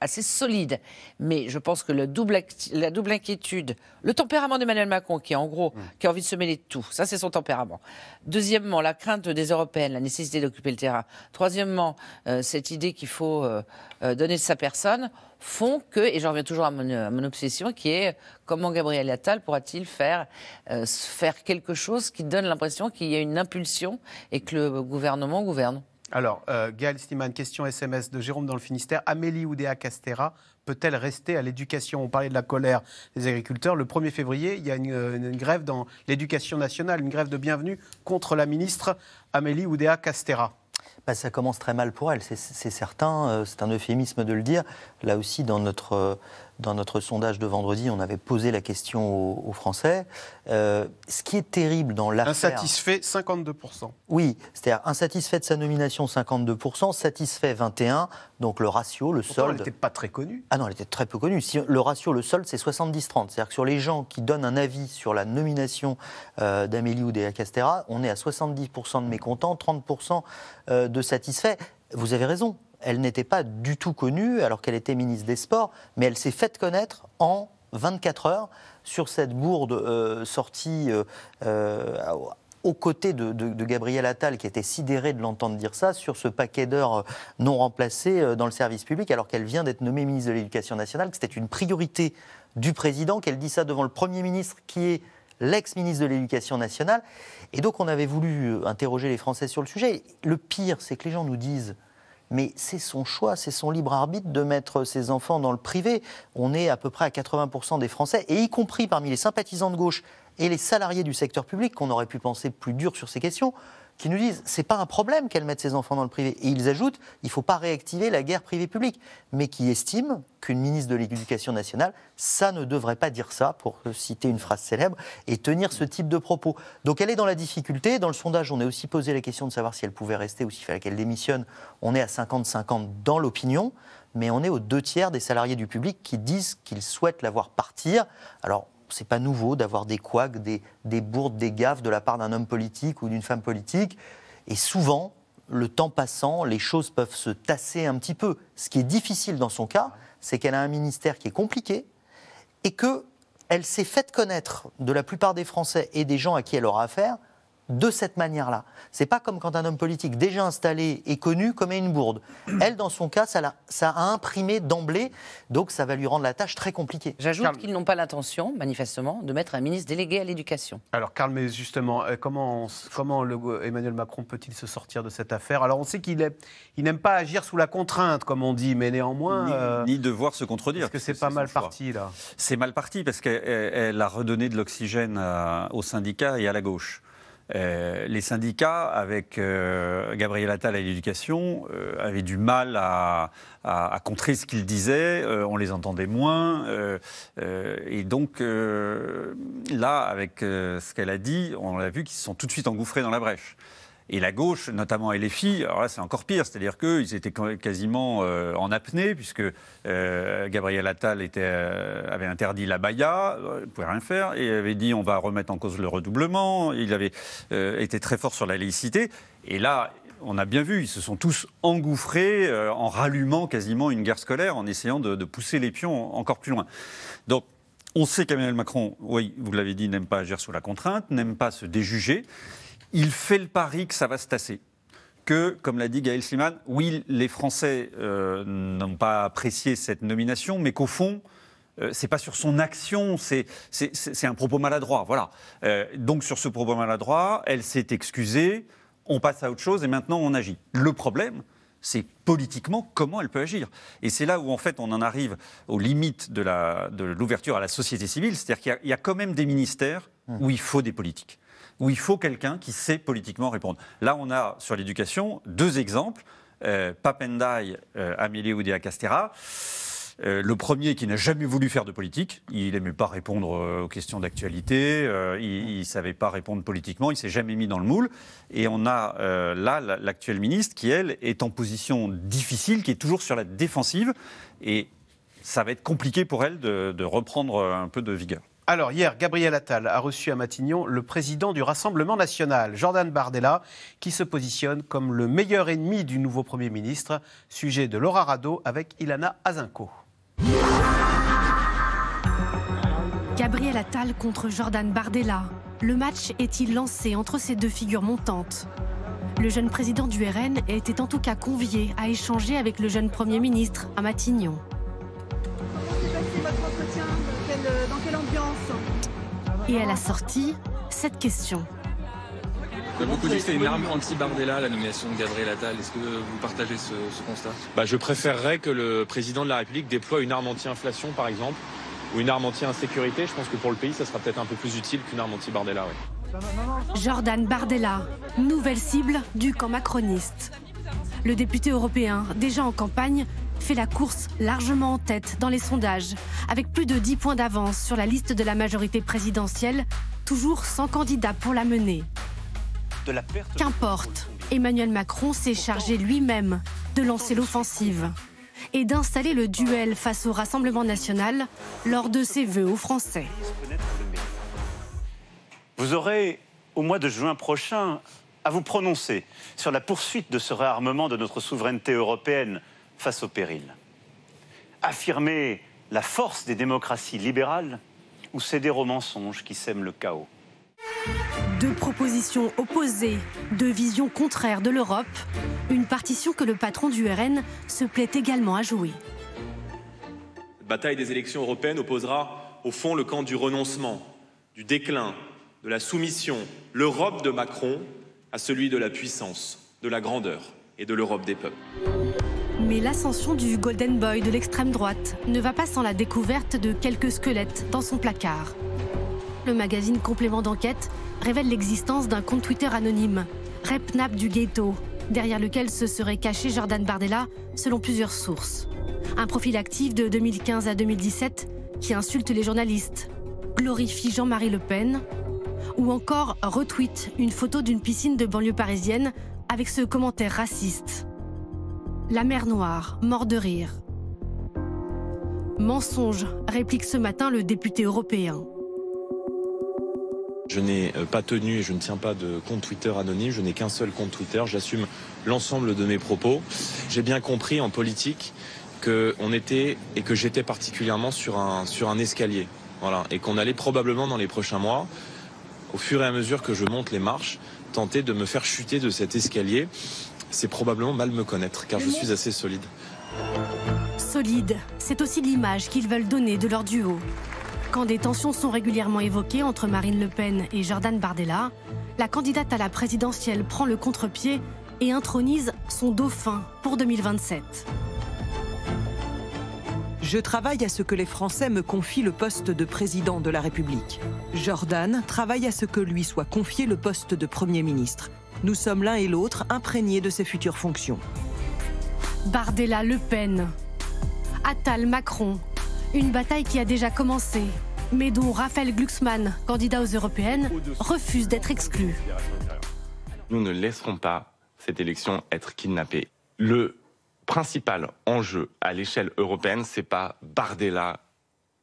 assez solide. Mais je pense que le double la double inquiétude, le tempérament d'Emmanuel Macron, qui est en gros, mm. qui a envie de se mêler de tout, ça c'est son tempérament. Deuxièmement, la crainte des Européennes, la nécessité d'occuper le terrain. Troisièmement, euh, cette idée qu'il faut euh, euh, donner de sa personne font que, et j'en reviens toujours à mon, obsession, qui est comment Gabriel Attal pourra-t-il faire, faire quelque chose qui donne l'impression qu'il y a une impulsion et que le gouvernement gouverne alors, euh, Gaël Stiman, question SMS de Jérôme dans le Finistère. Amélie Oudéa Castera peut-elle rester à l'éducation On parlait de la colère des agriculteurs. Le 1er février, il y a euh, une, grève dans l'éducation nationale, une grève de bienvenue contre la ministre Amélie Oudéa Castera. Bah, ça commence très mal pour elle, c'est certain, euh, c'est un euphémisme de le dire. Là aussi, dans notre dans notre sondage de vendredi, on avait posé la question aux, Français. Euh, ce qui est terrible dans l'affaire... Insatisfait, 52%. Oui, c'est-à-dire insatisfait de sa nomination, 52%, satisfait, 21%, donc le ratio, le Pourtant, solde... elle n'était pas très connue. Ah non, elle était très peu connue. Si, le ratio, le solde, c'est 70-30. C'est-à-dire que sur les gens qui donnent un avis sur la nomination euh, d'Amélie ou Oudéa Castera, on est à 70% de mécontents, 30% euh, de satisfaits. Vous avez raison, elle n'était pas du tout connue alors qu'elle était ministre des Sports, mais elle s'est faite connaître en 24 heures sur cette bourde euh, sortie euh, euh, aux côtés de, de, Gabriel Attal, qui était sidéré de l'entendre dire ça, sur ce paquet d'heures non remplacées dans le service public, alors qu'elle vient d'être nommée ministre de l'Éducation nationale, que c'était une priorité du président, qu'elle dit ça devant le Premier ministre, qui est l'ex-ministre de l'Éducation nationale. Et donc on avait voulu interroger les Français sur le sujet. Le pire, c'est que les gens nous disent mais c'est son choix, c'est son libre arbitre de mettre ses enfants dans le privé. On est à peu près à 80% des Français, et y compris parmi les sympathisants de gauche et les salariés du secteur public, qu'on aurait pu penser plus dur sur ces questions, qui nous disent c'est pas un problème qu'elle mette ses enfants dans le privé. Et ils ajoutent il faut pas réactiver la guerre privée-publique, mais qui estiment qu'une ministre de l'Éducation nationale, ça ne devrait pas dire ça, pour citer une phrase célèbre, et tenir ce type de propos. Donc elle est dans la difficulté. Dans le sondage, on a aussi posé la question de savoir si elle pouvait rester ou s'il fallait qu'elle démissionne. On est à 50-50 dans l'opinion mais on est aux deux tiers des salariés du public qui disent qu'ils souhaitent la voir partir. Alors, c'est pas nouveau d'avoir des couacs, des, bourdes, des gaffes de la part d'un homme politique ou d'une femme politique. Et souvent, le temps passant, les choses peuvent se tasser un petit peu. Ce qui est difficile dans son cas, c'est qu'elle a un ministère qui est compliqué et qu'elle s'est faite connaître de la plupart des Français et des gens à qui elle aura affaire de cette manière-là. C'est pas comme quand un homme politique déjà installé et connu commet une bourde. Elle, dans son cas, ça, a, imprimé d'emblée, donc ça va lui rendre la tâche très compliquée. J'ajoute qu'ils n'ont pas l'intention, manifestement, de mettre un ministre délégué à l'éducation. Alors, Karl, mais justement, euh, comment, comment Emmanuel Macron peut-il se sortir de cette affaire Alors, on sait qu'il n'aime pas agir sous la contrainte, comme on dit, mais néanmoins. Ni, euh, devoir se contredire. Parce que c'est pas mal parti, là. C'est mal parti parce qu'elle a redonné de l'oxygène euh, au syndicat et à la gauche. Euh, les syndicats, avec euh, Gabriel Attal à l'éducation, euh, avaient du mal à, contrer ce qu'ils disaient, on les entendait moins. et donc, là, avec ce qu'elle a dit, on l'a vu qu'ils se sont tout de suite engouffrés dans la brèche. Et la gauche, notamment LFI, alors là c'est encore pire, c'est-à-dire ils étaient quasiment euh, en apnée, puisque euh, Gabriel Attal euh, avait interdit la baïa, il ne pouvait rien faire, et avait dit on va remettre en cause le redoublement, il avait été très fort sur la laïcité, et là on a bien vu, ils se sont tous engouffrés en rallumant quasiment une guerre scolaire, en essayant de, de pousser les pions encore plus loin. Donc on sait qu'Emmanuel Macron, oui, vous l'avez dit, n'aime pas agir sous la contrainte, n'aime pas se déjuger il fait le pari que ça va se tasser que, comme l'a dit Gaël Sliman, oui, les Français euh, n'ont pas apprécié cette nomination, mais qu'au fond, ce euh, c'est pas sur son action, c'est un propos maladroit. Voilà. Euh, donc sur ce propos maladroit, elle s'est excusée, on passe à autre chose et maintenant on agit. Le problème, c'est politiquement comment elle peut agir. Et c'est là où, en fait, on en arrive aux limites de l'ouverture à la société civile, c'est-à-dire qu'il y, a quand même des ministères où mmh. il faut des politiques où il faut quelqu'un qui sait politiquement répondre. Là, on a sur l'éducation deux exemples. Euh, Papendai, euh, Amélie Oudéa Castera. Euh, le premier qui n'a jamais voulu faire de politique, il n'aimait pas répondre euh, aux questions d'actualité, il ne savait pas répondre politiquement, il s'est jamais mis dans le moule. Et on a là l'actuelle ministre qui, elle, est en position difficile, qui est toujours sur la défensive. Et ça va être compliqué pour elle de reprendre un peu de vigueur. Alors hier, Gabriel Attal a reçu à Matignon le président du Rassemblement national, Jordan Bardella, qui se positionne comme le meilleur ennemi du nouveau Premier ministre, sujet de Laura Rado avec Ilana Azinko. Gabriel Attal contre Jordan Bardella. Le match est-il lancé entre ces deux figures montantes Le jeune président du RN était en tout cas convié à échanger avec le jeune Premier ministre à Matignon. Et à la sortie, cette question. Beaucoup disent que c'est une arme anti-Bardella, la nomination de Gabriel Attal. Est-ce que vous partagez ce, constat bah, Je préférerais que le président de la République déploie une arme anti-inflation, par exemple, ou une arme anti-insécurité. Je pense que pour le pays, ça sera peut-être un peu plus utile qu'une arme anti-Bardella. oui. » Jordan Bardella, nouvelle cible du camp macroniste. Le député européen, déjà en campagne, fait la course largement en tête dans les sondages, avec plus de 10 points d'avance sur la liste de la majorité présidentielle, toujours sans candidat pour la mener. Qu'importe, Emmanuel Macron s'est chargé lui-même de lancer l'offensive et d'installer le duel face au Rassemblement national lors de ses vœux aux Français. Vous aurez, au mois de juin prochain, à vous prononcer sur la poursuite de ce réarmement de notre souveraineté européenne face au péril. Affirmer la force des démocraties libérales ou céder aux mensonges qui sèment le chaos. Deux propositions opposées, deux visions contraires de l'Europe, une partition que le patron du RN se plaît également à jouer. La bataille des élections européennes opposera au fond le camp du renoncement, du déclin, de la soumission, l'Europe de Macron à celui de la puissance, de la grandeur et de l'Europe des peuples. Mais l'ascension du Golden Boy de l'extrême droite ne va pas sans la découverte de quelques squelettes dans son placard. Le magazine Complément d'enquête révèle l'existence d'un compte Twitter anonyme, Repnap du Ghetto, derrière lequel se serait caché Jordan Bardella, selon plusieurs sources. Un profil actif de 2015 à 2017 qui insulte les journalistes, glorifie Jean-Marie Le Pen, ou encore retweet une photo d'une piscine de banlieue parisienne avec ce commentaire raciste. La mer Noire, mort de rire. Mensonge, réplique ce matin le député européen. Je n'ai euh, pas tenu et je ne tiens pas de compte Twitter anonyme, je n'ai qu'un seul compte Twitter, j'assume l'ensemble de mes propos. J'ai bien compris en politique que était et que j'étais particulièrement sur un, sur un escalier. Voilà, et qu'on allait probablement dans les prochains mois, au fur et à mesure que je monte les marches, tenter de me faire chuter de cet escalier c'est probablement mal me connaître, car je suis assez solide. Solide, c'est aussi l'image qu'ils veulent donner de leur duo. Quand des tensions sont régulièrement évoquées entre Marine Le Pen et Jordan Bardella, la candidate à la présidentielle prend le contre-pied et intronise son dauphin pour 2027. Je travaille à ce que les Français me confient le poste de président de la République. Jordan travaille à ce que lui soit confié le poste de Premier ministre. Nous sommes l'un et l'autre imprégnés de ses futures fonctions. Bardella, Le Pen, Attal, Macron, une bataille qui a déjà commencé, mais dont Raphaël Glucksmann, candidat aux européennes, refuse d'être exclu. Nous ne laisserons pas cette élection être kidnappée. Le principal enjeu à l'échelle européenne, c'est pas Bardella,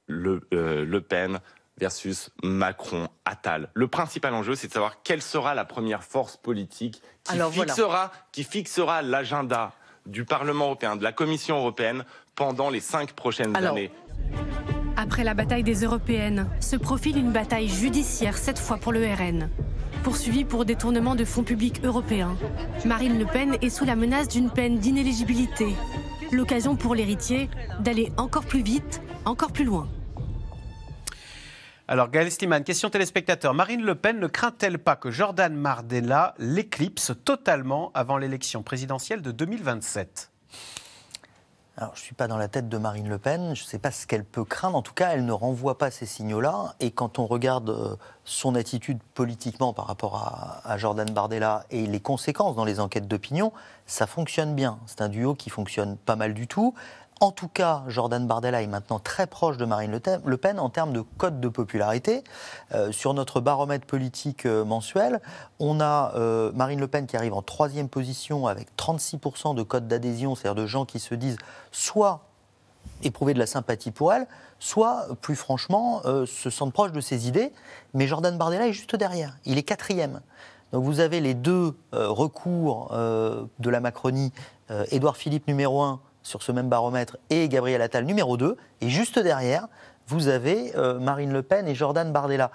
le euh, Pen, versus Macron, Attal. Le principal enjeu, c'est de savoir quelle sera la première force politique qui fixera, l'agenda du Parlement européen, de la Commission européenne pendant les cinq prochaines années. Après la bataille des européennes, se profile une bataille judiciaire cette fois pour le RN. Poursuivi pour détournement de fonds publics européens, Marine Le Pen est sous la menace d'une peine d'inéligibilité. L'occasion pour l'héritier d'aller encore plus vite, encore plus loin. Alors Gaël question téléspectateur. Marine Le Pen ne craint-elle pas que Jordan Mardella l'éclipse totalement avant l'élection présidentielle de 2027 alors, je ne suis pas dans la tête de Marine Le Pen, je ne sais pas ce qu'elle peut craindre, en tout cas, elle ne renvoie pas ces signaux-là, et quand on regarde euh, son attitude politiquement par rapport à, à Jordan Bardella et les conséquences dans les enquêtes d'opinion, ça fonctionne bien. C'est un duo qui fonctionne pas mal du tout. En tout cas, Jordan Bardella est maintenant très proche de Marine Le Pen en termes de code de popularité. Euh, sur notre baromètre politique euh, mensuel, on a euh, Marine Le Pen qui arrive en troisième position avec 36% de code d'adhésion, c'est-à-dire de gens qui se disent soit éprouver de la sympathie pour elle, soit, plus franchement, se sentent proches de ses idées. Mais Jordan Bardella est juste derrière, il est quatrième. Donc vous avez les deux recours de la Macronie, Édouard Philippe numéro 1, sur ce même baromètre et Gabriel Attal numéro 2. Et juste derrière, vous avez euh, Marine Le Pen et Jordan Bardella.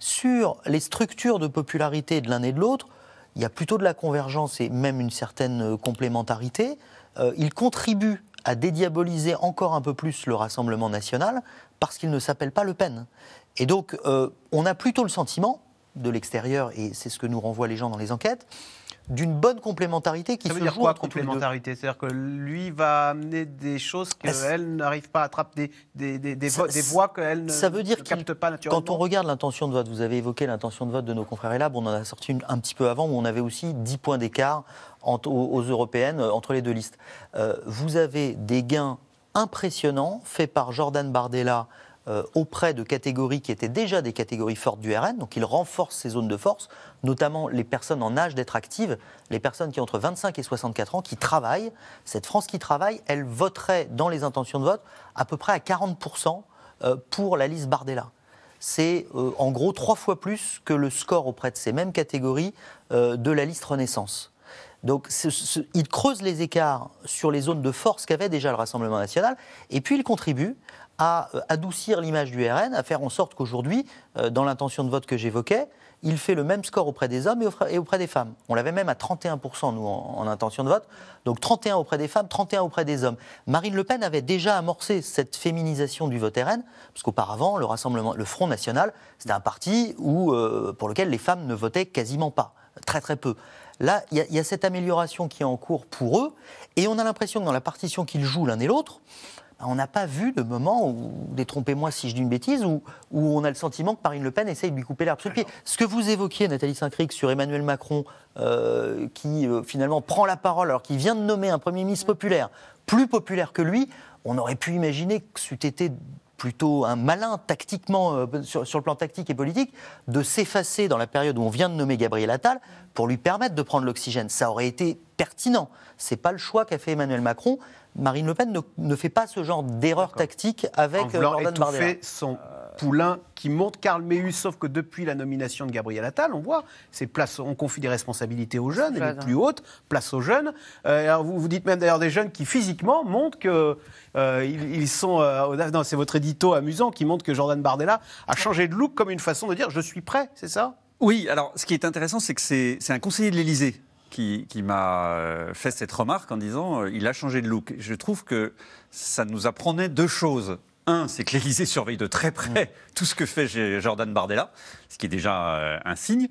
Sur les structures de popularité de l'un et de l'autre, il y a plutôt de la convergence et même une certaine euh, complémentarité. Euh, ils contribuent à dédiaboliser encore un peu plus le Rassemblement national parce qu'il ne s'appelle pas Le Pen. Et donc, on a plutôt le sentiment, de l'extérieur, et c'est ce que nous renvoient les gens dans les enquêtes, d'une bonne complémentarité qui ça se veut dire quoi, complémentarité C'est-à-dire que lui va amener des choses qu'elle n'arrive pas à attraper, des, des, des, des voix qu'elle ne, ça veut dire ne capte pas naturellement. Quand on regarde l'intention de vote, vous avez évoqué l'intention de vote de nos confrères là, on en a sorti un petit peu avant, où on avait aussi 10 points d'écart aux, européennes euh, entre les deux listes. Euh, vous avez des gains impressionnants faits par Jordan Bardella euh, auprès de catégories qui étaient déjà des catégories fortes du RN, donc il renforce ces zones de force, notamment les personnes en âge d'être actives, les personnes qui ont entre 25 et 64 ans, qui travaillent. Cette France qui travaille, elle voterait dans les intentions de vote à peu près à 40% euh, pour la liste Bardella. C'est euh, en gros trois fois plus que le score auprès de ces mêmes catégories de la liste Renaissance. Donc il creuse les écarts sur les zones de force qu'avait déjà le Rassemblement national, et puis il contribue à euh, adoucir l'image du RN, à faire en sorte qu'aujourd'hui, euh, dans l'intention de vote que j'évoquais, il fait le même score auprès des hommes et auprès des femmes. On l'avait même à 31%, nous, en, intention de vote. Donc 31 auprès des femmes, 31 auprès des hommes. Marine Le Pen avait déjà amorcé cette féminisation du vote RN, parce qu'auparavant, le, rassemblement, le Front National, c'était un parti où, euh, pour lequel les femmes ne votaient quasiment pas, très très peu. Là, il y, a cette amélioration qui est en cours pour eux, et on a l'impression que dans la partition qu'ils jouent l'un et l'autre, bah, on n'a pas vu de moment où, détrompez-moi si je dis une bêtise, où, où, on a le sentiment que Marine Le Pen essaye de lui couper l'herbe sur le pied. Ce que vous évoquiez, Nathalie Saint-Cric, sur Emmanuel Macron, euh, qui euh, finalement prend la parole alors qu'il vient de nommer un Premier ministre mm. populaire, plus populaire que lui, on aurait pu imaginer que c'eût été plutôt un malin tactiquement, euh, sur, sur, le plan tactique et politique, de s'effacer dans la période où on vient de nommer Gabriel Attal pour lui permettre de prendre l'oxygène. Ça aurait été pertinent. Ce n'est pas le choix qu'a fait Emmanuel Macron. Marine Le Pen ne, fait pas ce genre d'erreur tactique avec Jordan euh, Bardella. son poulain qui monte Karl Meus, sauf que depuis la nomination de Gabriel Attal, on voit, on confie des responsabilités aux jeunes, et les plus hautes, place aux jeunes. Euh, vous, dites même d'ailleurs des jeunes qui physiquement montrent que euh, ils, sont. non, c'est votre édito amusant qui montre que Jordan Bardella a changé de look comme une façon de dire je suis prêt, c'est ça oui, alors ce qui est intéressant, c'est que c'est un conseiller de l'Elysée, qui, m'a euh, fait cette remarque en disant euh, il a changé de look. Je trouve que ça nous apprenait deux choses. Un, c'est que l'Élysée surveille de très près mm. tout ce que fait Jordan Bardella, ce qui est déjà euh, un signe.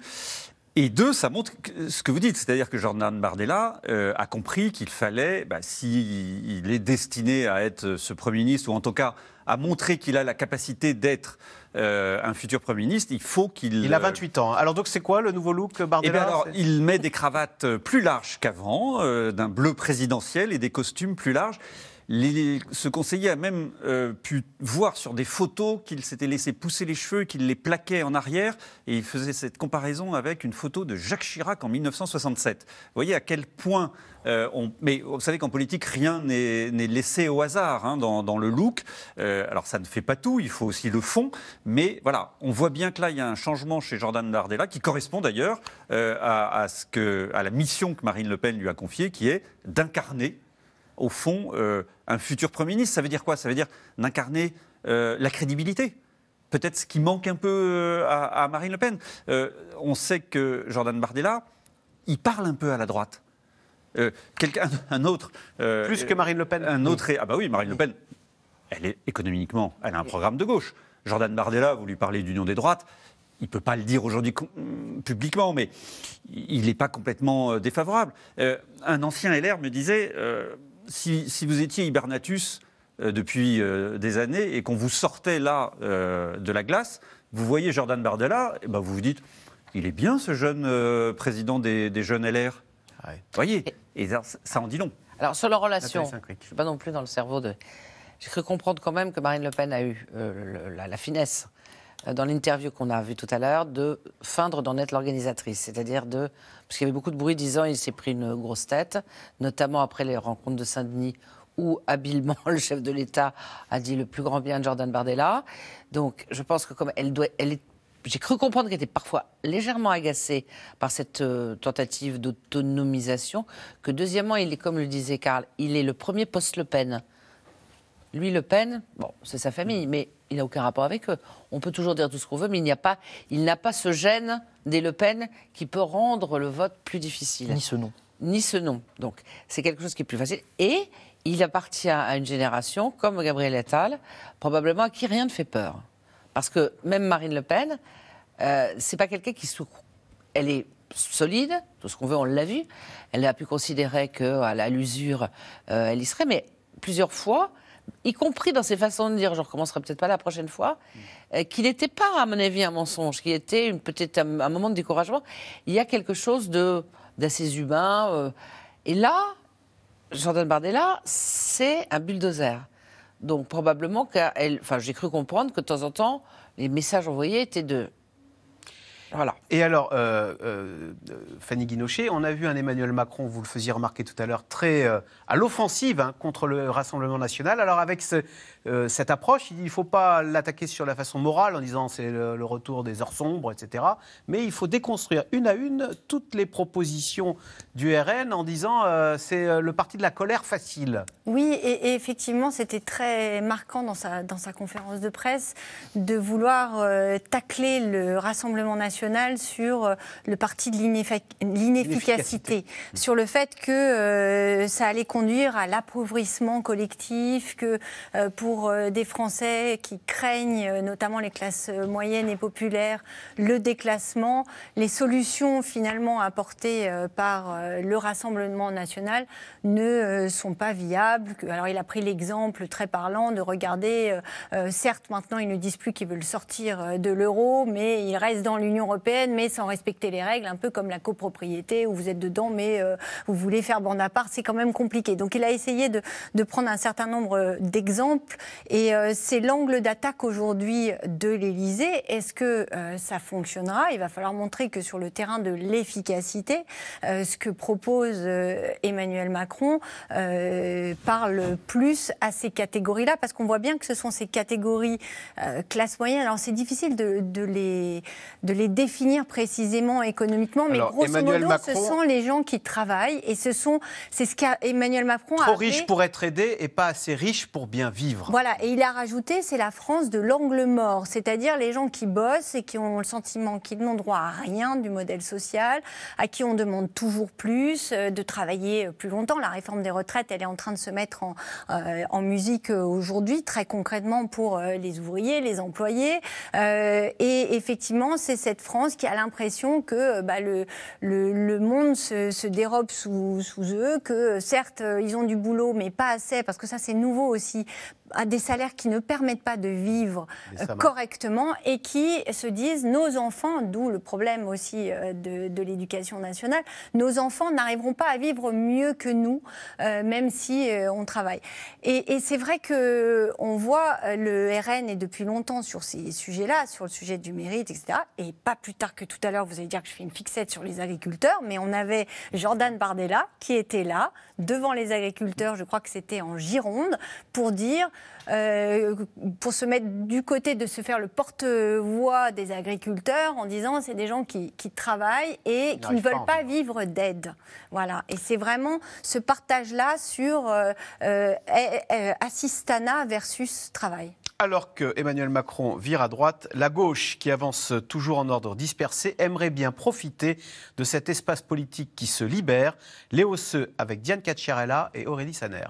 Et deux, ça montre ce que vous dites, c'est-à-dire que Jordan Bardella a compris qu'il fallait, bah, s'il est destiné à être ce Premier ministre, ou en tout cas à montrer qu'il a la capacité d'être euh, un futur Premier ministre, il faut qu'il... Il a 28 ans. Alors donc c'est quoi le nouveau look euh, Bardella eh alors, Il met des cravates euh, plus larges qu'avant, d'un bleu présidentiel et des costumes plus larges ce conseiller a même euh, pu voir sur des photos qu'il s'était laissé pousser les cheveux, qu'il les plaquait en arrière, et il faisait cette comparaison avec une photo de Jacques Chirac en 1967. Vous voyez à quel point euh, on, mais vous savez qu'en politique, rien n'est laissé au hasard hein, dans, le look. Euh, alors ça ne fait pas tout, il faut aussi le fond. Mais voilà, on voit bien que là, il y a un changement chez Jordan Dardella qui correspond d'ailleurs à, la mission que Marine Le Pen lui a confiée, qui est d'incarner au fond, euh, un futur Premier ministre. Ça veut dire quoi Ça veut dire d'incarner euh, la crédibilité. Peut-être ce qui manque un peu euh, à, Marine Le Pen. on sait que Jordan Bardella, il parle un peu à la droite. quelqu'un, un autre. Plus que Marine Le Pen. Un autre. ah bah oui, Marine Le mm. Pen. Elle est économiquement, elle a un programme de gauche. Jordan Bardella, vous lui parlez d'union des droites, il ne peut pas le dire aujourd'hui publiquement, mais il n'est pas complètement défavorable. un ancien LR me disait, si, vous étiez Hibernatus euh, depuis euh, des années et qu'on vous sortait là euh, de la glace, vous voyez Jordan Bardella, et eh ben, vous vous dites, il est bien ce jeune président des, jeunes LR. Ah vous voyez Et ça, en dit long. Alors sur leur relation, je ne suis pas non plus dans le cerveau de... J'ai cru comprendre quand même que Marine Le Pen a eu la finesse euh, dans l'interview qu'on a vue tout à l'heure, de feindre d'en être l'organisatrice. C'est-à-dire de. Parce qu'il y avait beaucoup de bruit disant il s'est pris une grosse tête, notamment après les rencontres de Saint-Denis où habilement le chef de l'État a dit le plus grand bien de Jordan Bardella. Donc je pense que comme elle doit, elle j'ai cru comprendre qu'elle était parfois légèrement agacée par cette euh, tentative d'autonomisation. Que deuxièmement, il est comme le disait Karl, il est le premier post-Le Pen lui, Le Pen, bon, c'est sa famille, mais il n'a aucun rapport avec eux. On peut toujours dire tout ce qu'on veut, mais il n'y a pas, il n'a pas ce gène des Le Pen qui peut rendre le vote plus difficile. Ni ce nom. Ni ce nom. Donc, c'est quelque chose qui est plus facile. Et il appartient à une génération, comme Gabriel Attal, probablement à qui rien ne fait peur. Parce que même Marine Le Pen, ce euh, c'est pas quelqu'un qui souffre. Elle est solide, tout ce qu'on veut, on l'a vu. Elle a pu considérer qu'à l'usure, euh, elle y serait, mais plusieurs fois, y compris dans ses façons de dire, je recommencerai peut-être pas la prochaine fois, euh, qu'il n'était pas, à mon avis, un mensonge, qu'il était peut-être un, moment de découragement. Il y a quelque chose d'assez humain. Euh. et là, Jordan Bardella, c'est un bulldozer. Donc probablement enfin j'ai cru comprendre que de temps en temps, les messages envoyés étaient de voilà. Et alors, euh, euh, Fanny Guinochet, on a vu un Emmanuel Macron, vous le faisiez remarquer tout à l'heure, très euh, à l'offensive hein, contre le Rassemblement national. Alors avec ce, euh, cette approche. Il ne faut pas l'attaquer sur la façon morale en disant c'est le, retour des heures sombres, etc. Mais il faut déconstruire une à une toutes les propositions du RN en disant euh, c'est euh, le parti de la colère facile. Oui, et, effectivement, c'était très marquant dans sa, dans sa conférence de presse de vouloir tacler le Rassemblement national sur le parti de l'inefficacité, sur le fait que ça allait conduire à l'appauvrissement collectif, que pour pour euh, des Français qui craignent, euh, notamment les classes euh, moyennes et populaires, le déclassement. Les solutions finalement apportées par le Rassemblement national ne sont pas viables. Alors il a pris l'exemple très parlant de regarder, certes maintenant ils ne disent plus qu'ils veulent sortir de l'euro, mais ils restent dans l'Union européenne, mais sans respecter les règles, un peu comme la copropriété où vous êtes dedans, mais vous voulez faire bande à part, c'est quand même compliqué. Donc il a essayé de prendre un certain nombre d'exemples et euh, c'est l'angle d'attaque aujourd'hui de l'Elysée. Est-ce que euh, ça fonctionnera Il va falloir montrer que sur le terrain de l'efficacité, euh, ce que propose Emmanuel Macron parle plus à ces catégories-là, parce qu'on voit bien que ce sont ces catégories classe moyenne. Alors c'est difficile de, les, définir précisément économiquement, mais grosso modo, ce sont les gens qui travaillent et ce sont, c'est ce qu'Emmanuel Macron Trop riche pour être aidé et pas assez riche pour bien vivre. Voilà, et il a rajouté, c'est la France de l'angle mort, c'est-à-dire les gens qui bossent et qui ont le sentiment qu'ils n'ont droit à rien du modèle social, à qui on demande toujours plus, euh, de travailler euh, plus longtemps. La réforme des retraites, elle est en train de se mettre en, euh, musique aujourd'hui, très concrètement pour les ouvriers, les employés. et effectivement, c'est cette France qui a l'impression que bah, le, le, monde se, dérobe sous, sous eux, que certes, ils ont du boulot, mais pas assez, parce que ça, c'est nouveau aussi à des salaires qui ne permettent pas de vivre euh, correctement et qui se disent nos enfants, d'où le problème aussi euh, de, l'éducation nationale, nos enfants n'arriveront pas à vivre mieux que nous, euh, même si on travaille. Et, et c'est vrai que on voit le RN est depuis longtemps sur ces sujets-là, sur le sujet du mérite, etc. Et pas plus tard que tout à l'heure, vous allez dire que je fais une fixette sur les agriculteurs, mais on avait Jordan Bardella qui était là devant les agriculteurs, je crois que c'était en Gironde, pour dire euh, pour se mettre du côté de se faire le porte-voix des agriculteurs en disant c'est des gens qui, travaillent et qui ne veulent pas, vivre d'aide. Voilà. Et c'est vraiment ce partage-là sur euh, euh, eh, eh, assistana versus travail. Alors que Emmanuel Macron vire à droite, la gauche, qui avance toujours en ordre dispersé, aimerait bien profiter de cet espace politique qui se libère. Léo Seux avec Diane Cacciarella et Aurélie Saner.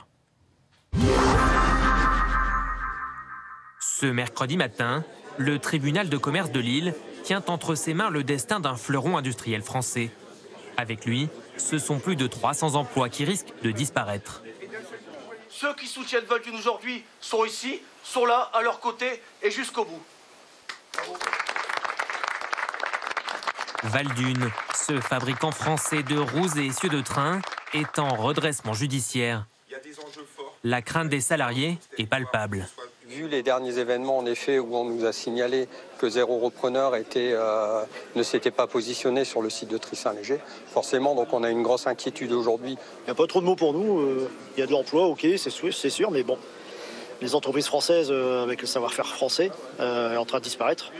Ce mercredi matin, le tribunal de commerce de Lille tient entre ses mains le destin d'un fleuron industriel français. Avec lui, ce sont plus de 300 emplois qui risquent de disparaître. Ceux qui soutiennent Valdune aujourd'hui sont ici, sont là, à leur côté et jusqu'au bout. Valdune, ce fabricant français de roues et essieux de train, est en redressement judiciaire. La crainte des salariés est palpable. Vu les derniers événements, en effet, où on nous a signalé que zéro repreneur euh, ne s'était pas positionné sur le site de tricin léger forcément, donc on a une grosse inquiétude aujourd'hui. Il n'y a pas trop de mots pour nous. Euh, il y a de l'emploi, ok, c'est sûr, mais bon, les entreprises françaises euh, avec le savoir-faire français sont en train de disparaître.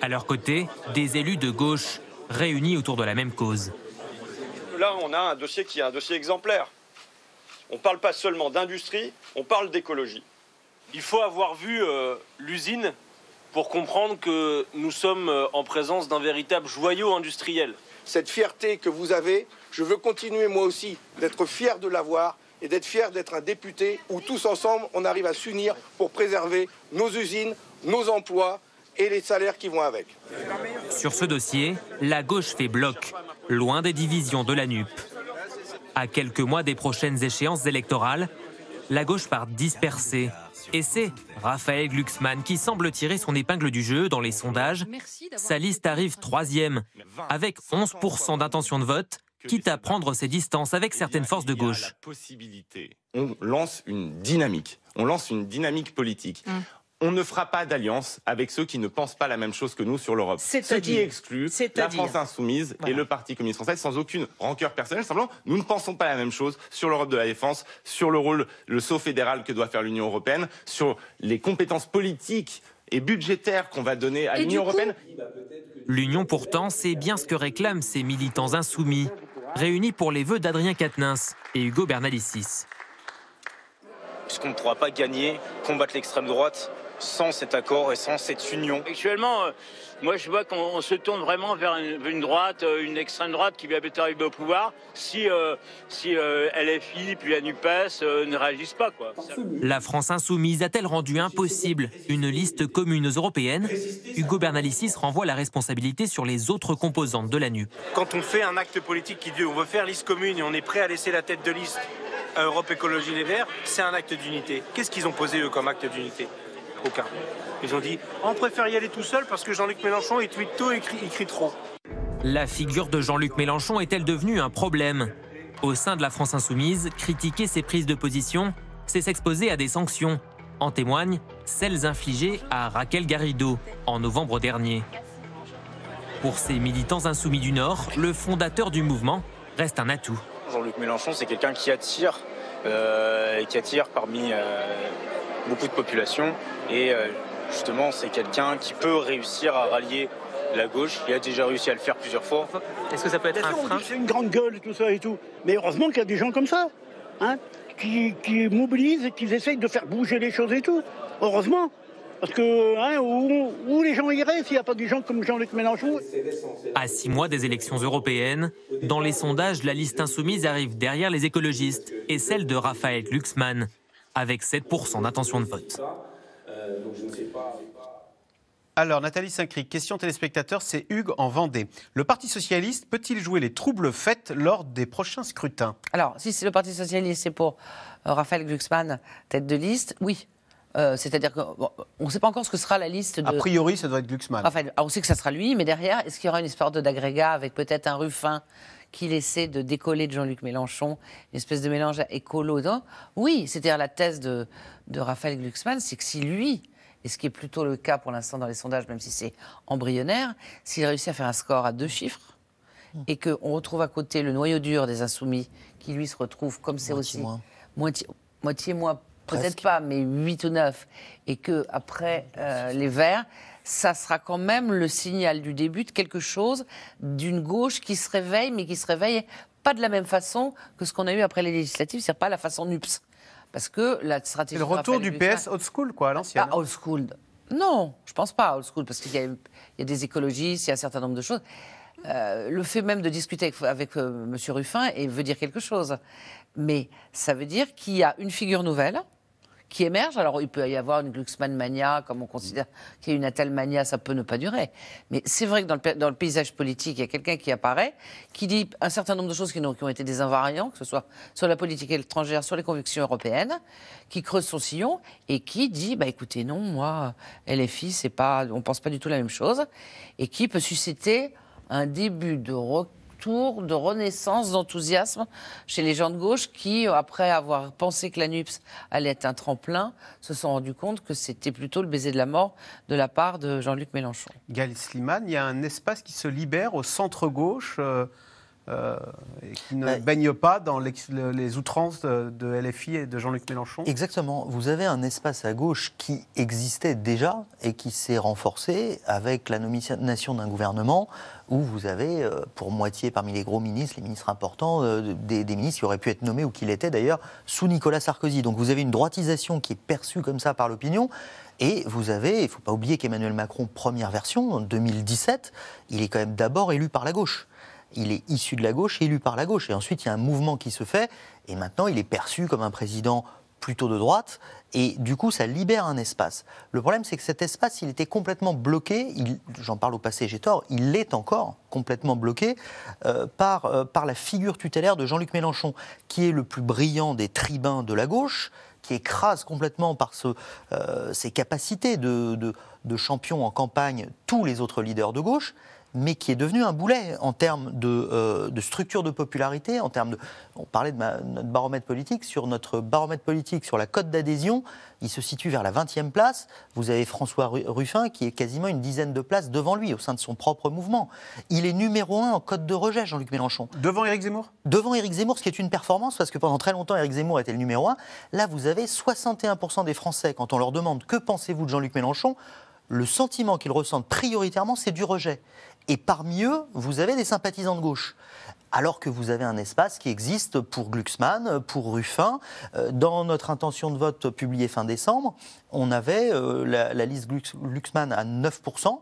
À leur côté, des élus de gauche réunis autour de la même cause. Là, on a un dossier qui est un dossier exemplaire. On ne parle pas seulement d'industrie, on parle d'écologie. Il faut avoir vu euh, l'usine pour comprendre que nous sommes euh, en présence d'un véritable joyau industriel. Cette fierté que vous avez, je veux continuer moi aussi d'être fier de l'avoir et d'être fier d'être un député où tous ensemble on arrive à s'unir pour préserver nos usines, nos emplois et les salaires qui vont avec. Sur ce dossier, la gauche fait bloc, loin des divisions de la NUP. À quelques mois des prochaines échéances électorales, la gauche part dispersée et c'est Raphaël Glucksmann qui semble tirer son épingle du jeu dans les sondages. Sa liste arrive troisième, avec 11% d'intention de vote, quitte à prendre ses distances avec eh certaines forces de gauche. On lance une dynamique, on lance une dynamique politique. Hum on ne fera pas d'alliance avec ceux qui ne pensent pas la même chose que nous sur l'Europe. Ce qui exclut la France insoumise et le Parti communiste français sans aucune rancœur personnelle. Simplement, nous ne pensons pas la même chose sur l'Europe de la défense, sur le rôle, le saut fédéral que doit faire l'Union européenne, sur les compétences politiques et budgétaires qu'on va donner à l'Union européenne. L'Union, pourtant, c'est bien ce que réclament ces militants insoumis, réunis pour les vœux d'Adrien Quatennens et Hugo Bernalicis. Puisqu'on ne pourra pas gagner, combattre l'extrême droite sans cet accord et sans cette union. Actuellement, euh, moi je vois qu'on se tourne vraiment vers une, droite, euh, une extrême droite qui va être arriver au pouvoir si, euh, si LFI puis la NUPES ne réagissent pas. Quoi. La France insoumise a-t-elle rendu impossible une liste commune européenne européennes Hugo Bernalicis renvoie la responsabilité sur les autres composantes de la nu Quand on fait un acte politique qui dit on veut faire liste commune et on est prêt à laisser la tête de liste à Europe Écologie Les Verts, c'est un acte d'unité. Qu'est-ce qu'ils ont posé eux comme acte d'unité aucun. Ils ont dit on préfère y aller tout seul parce que Jean-Luc Mélenchon il tweet tout et écrit trop. La figure de Jean-Luc Mélenchon est-elle devenue un problème Au sein de la France insoumise, critiquer ses prises de position, c'est s'exposer à des sanctions. En témoignent celles infligées à Raquel Garrido en novembre dernier. Pour ces militants insoumis du Nord, le fondateur du mouvement reste un atout. Jean-Luc Mélenchon, c'est quelqu'un qui attire, euh, qui attire parmi, euh, beaucoup de population. Et euh, justement, c'est quelqu'un qui peut réussir à rallier la gauche. Il a déjà réussi à le faire plusieurs fois. Est-ce que ça peut être un frein C'est une grande gueule, tout ça et tout. Mais heureusement qu'il y a des gens comme ça, hein, qui, qui, mobilisent et qui essayent de faire bouger les choses et tout. Heureusement. Parce que hein, où, les gens iraient s'il n'y a pas des gens comme Jean-Luc Mélenchon À six mois des élections européennes, dans les sondages, la liste insoumise arrive derrière les écologistes et celle de Raphaël Glucksmann avec 7% d'intention de vote. Alors, Nathalie Saint-Cric, question téléspectateur, c'est Hugues en Vendée. Le Parti socialiste peut-il jouer les troubles faits lors des prochains scrutins Alors, si c'est le Parti socialiste, c'est pour euh, Raphaël Glucksmann, tête de liste, oui. Euh, c'est-à-dire qu'on ne sait pas encore ce que sera la liste de. A priori, ça doit être Glucksmann. Raphaël. Ah, on sait que ça sera lui, mais derrière, est-ce qu'il y aura une histoire d'agrégat avec peut-être un Ruffin qu'il essaie de décoller de Jean-Luc Mélenchon, une espèce de mélange écolo. oui, c'est-à-dire la thèse de, Raphaël Glucksmann, c'est que si lui, et ce qui est plutôt le cas pour l'instant dans les sondages, même si c'est embryonnaire, s'il réussit à faire un score à deux chiffres, hmm. et qu'on retrouve à côté le noyau dur des insoumis, qui lui se retrouve, comme c'est aussi moitié, moitié moins, peut-être pas, mais 8 ou 9, et que après euh, les verts, ça sera quand même le signal du début de quelque chose, d'une gauche qui se réveille, mais qui se réveille pas de la même façon que ce qu'on a eu après les législatives, c'est pas la façon NUPS. Parce que la stratégie. le retour du PS old school, quoi, à hein. old school. Non, je pense pas old school, parce qu'il y, a des écologistes, il y a un certain nombre de choses. Euh, le fait même de discuter avec, euh, M. Ruffin et veut dire quelque chose. Mais ça veut dire qu'il y a une figure nouvelle qui émergent. Alors, il peut y avoir une Glucksmann mania, comme on considère qu'il y a une telle mania, ça peut ne pas durer. Mais c'est vrai que dans le, paysage politique, il y a quelqu'un qui apparaît, qui dit un certain nombre de choses qui, ont été des invariants, que ce soit sur la politique étrangère, sur les convictions européennes, qui creuse son sillon et qui dit, bah écoutez, non, moi, LFI, c'est pas, on pense pas du tout la même chose, et qui peut susciter un début de tour de renaissance d'enthousiasme chez les gens de gauche qui, après avoir pensé que la allait être un tremplin, se sont rendus compte que c'était plutôt le baiser de la mort de la part de Jean-Luc Mélenchon. Gaël Slimane, il y a un espace qui se libère au centre-gauche. Euh, euh, et qui ne bah, baigne pas dans les, les outrances de, LFI et de Jean-Luc Mélenchon Exactement. Vous avez un espace à gauche qui existait déjà et qui s'est renforcé avec la nomination d'un gouvernement où vous avez, euh, pour moitié parmi les gros ministres, les ministres importants, euh, des, des, ministres qui auraient pu être nommés ou qui l'étaient d'ailleurs sous Nicolas Sarkozy. Donc vous avez une droitisation qui est perçue comme ça par l'opinion. Et vous avez, il ne faut pas oublier qu'Emmanuel Macron, première version, en 2017, il est quand même d'abord élu par la gauche il est issu de la gauche, élu par la gauche. Et ensuite, il y a un mouvement qui se fait, et maintenant, il est perçu comme un président plutôt de droite, et du coup, ça libère un espace. Le problème, c'est que cet espace, il était complètement bloqué, j'en parle au passé, j'ai tort, il est encore complètement bloqué euh, par, euh, par la figure tutélaire de Jean-Luc Mélenchon, qui est le plus brillant des tribuns de la gauche, qui écrase complètement par euh, ses capacités de champion en campagne tous les autres leaders de gauche, mais qui est devenu un boulet en termes euh, de, structure de popularité, en termes de... On parlait de notre baromètre politique, sur notre baromètre politique, sur la cote d'adhésion, il se situe vers la 20e place. Vous avez François Ruffin qui est quasiment une dizaine de places devant lui au sein de son propre mouvement. Il est numéro un en cote de rejet, Jean-Luc Mélenchon. Devant Éric Zemmour Devant Éric Zemmour, ce qui est une performance parce que pendant très longtemps, Éric Zemmour était le numéro un. Là, vous avez 61% des Français, quand on leur demande que pensez-vous de Jean-Luc Mélenchon, le sentiment qu'ils ressentent prioritairement, c'est du rejet. Et parmi eux, vous avez des sympathisants de gauche alors que vous avez un espace qui existe pour Glucksmann, pour Ruffin. Euh, dans notre intention de vote publiée fin décembre, on avait euh, la, liste Glucksmann à 9%.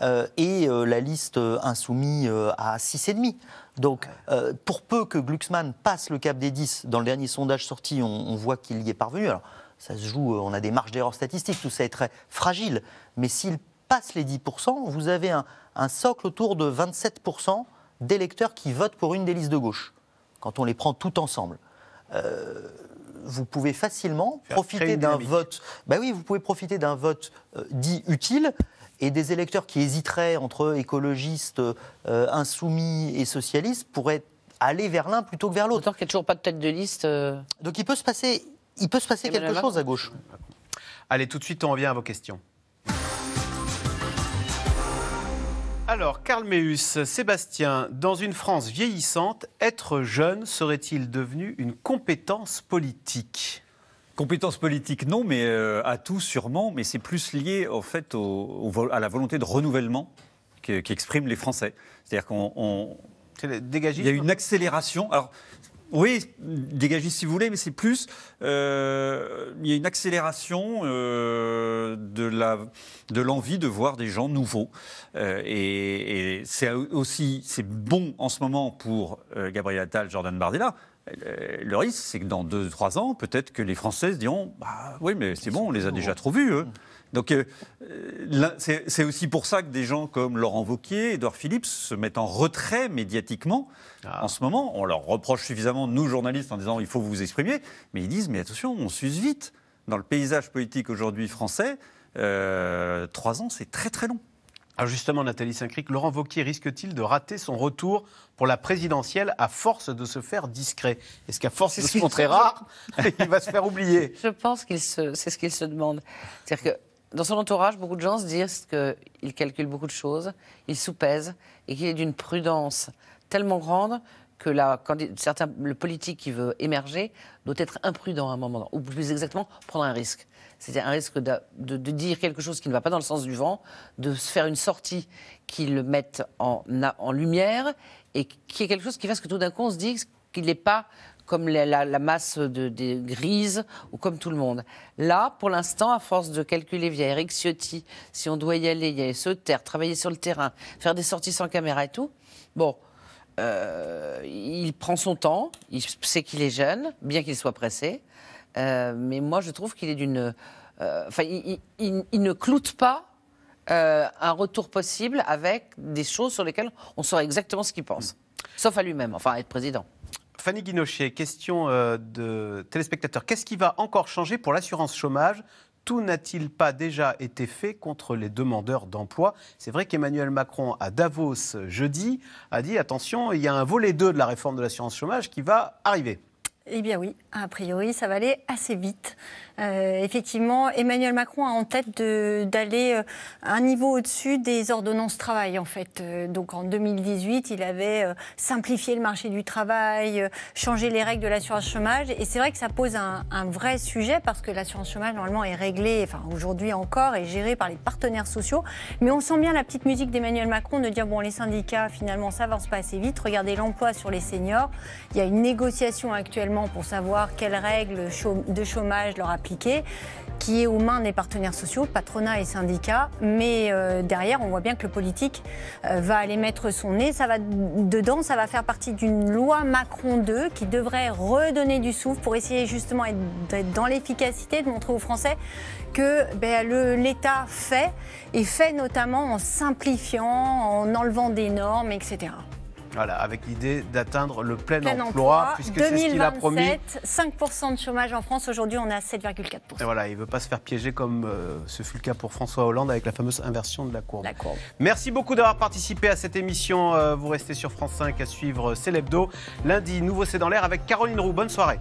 Euh, et la liste à insoumise à 6,5. Donc, pour peu que Glucksmann passe le cap des 10, dans le dernier sondage sorti, on, on voit qu'il y est parvenu. Alors, ça se joue, on a des marges d'erreur statistiques, tout ça est très fragile. Mais s'il passe les 10%, vous avez un, socle autour de 27% d'électeurs qui votent pour une des listes de gauche, quand on les prend tout ensemble. Euh, vous pouvez facilement profiter d'un vote. Bah oui, vous pouvez profiter d'un vote euh, dit utile et des électeurs qui hésiteraient entre écologistes, euh, insoumis et socialistes pourraient aller vers l'un plutôt que vers l'autre. D'autant qu'il n'y a toujours pas de tête de liste. Donc il peut se passer, il peut se passer quelque chose à gauche. Allez, tout de suite, on revient à vos questions. Alors, Carl Meus, Sébastien, dans une France vieillissante, être jeune serait-il devenu une compétence politique Compétence politique, non, mais euh, à tout sûrement, mais c'est plus lié en fait au, à la volonté de renouvellement qu'expriment les Français. C'est-à-dire qu'on. Il y a une accélération. Oui, dégagez si vous voulez, mais c'est plus. Euh, il y a une accélération euh, de de l'envie de voir des gens nouveaux. Euh, et, c'est aussi c'est bon en ce moment pour Gabriel Attal, Jordan Bardella, le risque, c'est que dans 2-3 ans, peut-être que les Françaises diront bah, Oui, mais c'est bon, on les a déjà trop vus, eux. Mmh. Donc euh, c'est aussi pour ça que des gens comme Laurent Vauquier, Édouard Philippe se mettent en retrait médiatiquement ah. en ce moment. On leur reproche suffisamment, nous journalistes, en disant il faut vous exprimer, mais ils disent mais attention, on s'use vite. Dans le paysage politique aujourd'hui français, euh, trois ans, c'est très très long. Alors ah, justement, Nathalie Saint-Cric, Laurent Vauquier risque-t-il de rater son retour pour la présidentielle à force de se faire discret Est-ce qu'à force de se montrer rare, il va se faire oublier Je pense que c'est ce qu'il se demande. C'est-à-dire que dans son entourage, beaucoup de gens se disent qu'il calcule beaucoup de choses, il sous-pèse et qu'il est d'une prudence tellement grande que la, le politique qui veut émerger doit être imprudent à un moment, ou plus exactement, prendre un risque. C'était un risque de, dire quelque chose qui ne va pas dans le sens du vent, de se faire une sortie qui le mette en, en lumière et qui est quelque chose qui fasse que tout d'un coup on se dise qu'il n'est pas comme la, masse de, des grises ou comme tout le monde. Là, pour l'instant, à force de calculer via Eric Ciotti, si on doit y aller, y aller se taire, travailler sur le terrain, faire des sorties sans caméra et tout, bon, euh, il prend son temps, il sait qu'il est jeune, bien qu'il soit pressé, euh, mais moi je trouve qu'il est d'une... Euh, enfin, il, ne cloute pas un retour possible avec des choses sur lesquelles on saurait exactement ce qu'il pense. Sauf à lui-même, enfin à être président. Fanny Guinochet, question euh, de téléspectateurs. Qu'est-ce qui va encore changer pour l'assurance chômage tout n'a-t-il pas déjà été fait contre les demandeurs d'emploi C'est vrai qu'Emmanuel Macron à Davos jeudi a dit attention, il y a un volet 2 de la réforme de l'assurance chômage qui va arriver. Eh bien oui, a priori, ça va aller assez vite. Euh, effectivement, Emmanuel Macron a en tête d'aller euh, un niveau au-dessus des ordonnances travail, en fait. Euh, donc en 2018, il avait simplifié le marché du travail, changé les règles de l'assurance chômage. Et c'est vrai que ça pose un, vrai sujet parce que l'assurance chômage, normalement, est réglée, enfin aujourd'hui encore, est gérée par les partenaires sociaux. Mais on sent bien la petite musique d'Emmanuel Macron de dire, bon, les syndicats, finalement, ça avance pas assez vite. Regardez l'emploi sur les seniors. Il y a une négociation actuellement pour savoir quelles règles de chômage leur a qui est aux mains des partenaires sociaux, patronat et syndicats. Mais euh, derrière, on voit bien que le politique euh, va aller mettre son nez. Ça va dedans, ça va faire partie d'une loi Macron 2 qui devrait redonner du souffle pour essayer justement d'être dans l'efficacité, de montrer aux Français que ben, l'État fait et fait notamment en simplifiant, en enlevant des normes, etc. Voilà, avec l'idée d'atteindre le plein, emploi, puisque c'est ce qu'il a promis. 5% de chômage en France, aujourd'hui on est à 7,4%. Et voilà, il ne veut pas se faire piéger comme euh, ce fut le cas pour François Hollande avec la fameuse inversion de la courbe. Merci beaucoup d'avoir participé à cette émission. Euh, vous restez sur France 5 à suivre euh, C'est l'hebdo. Lundi, nouveau C'est dans l'air avec Caroline Roux. Bonne soirée.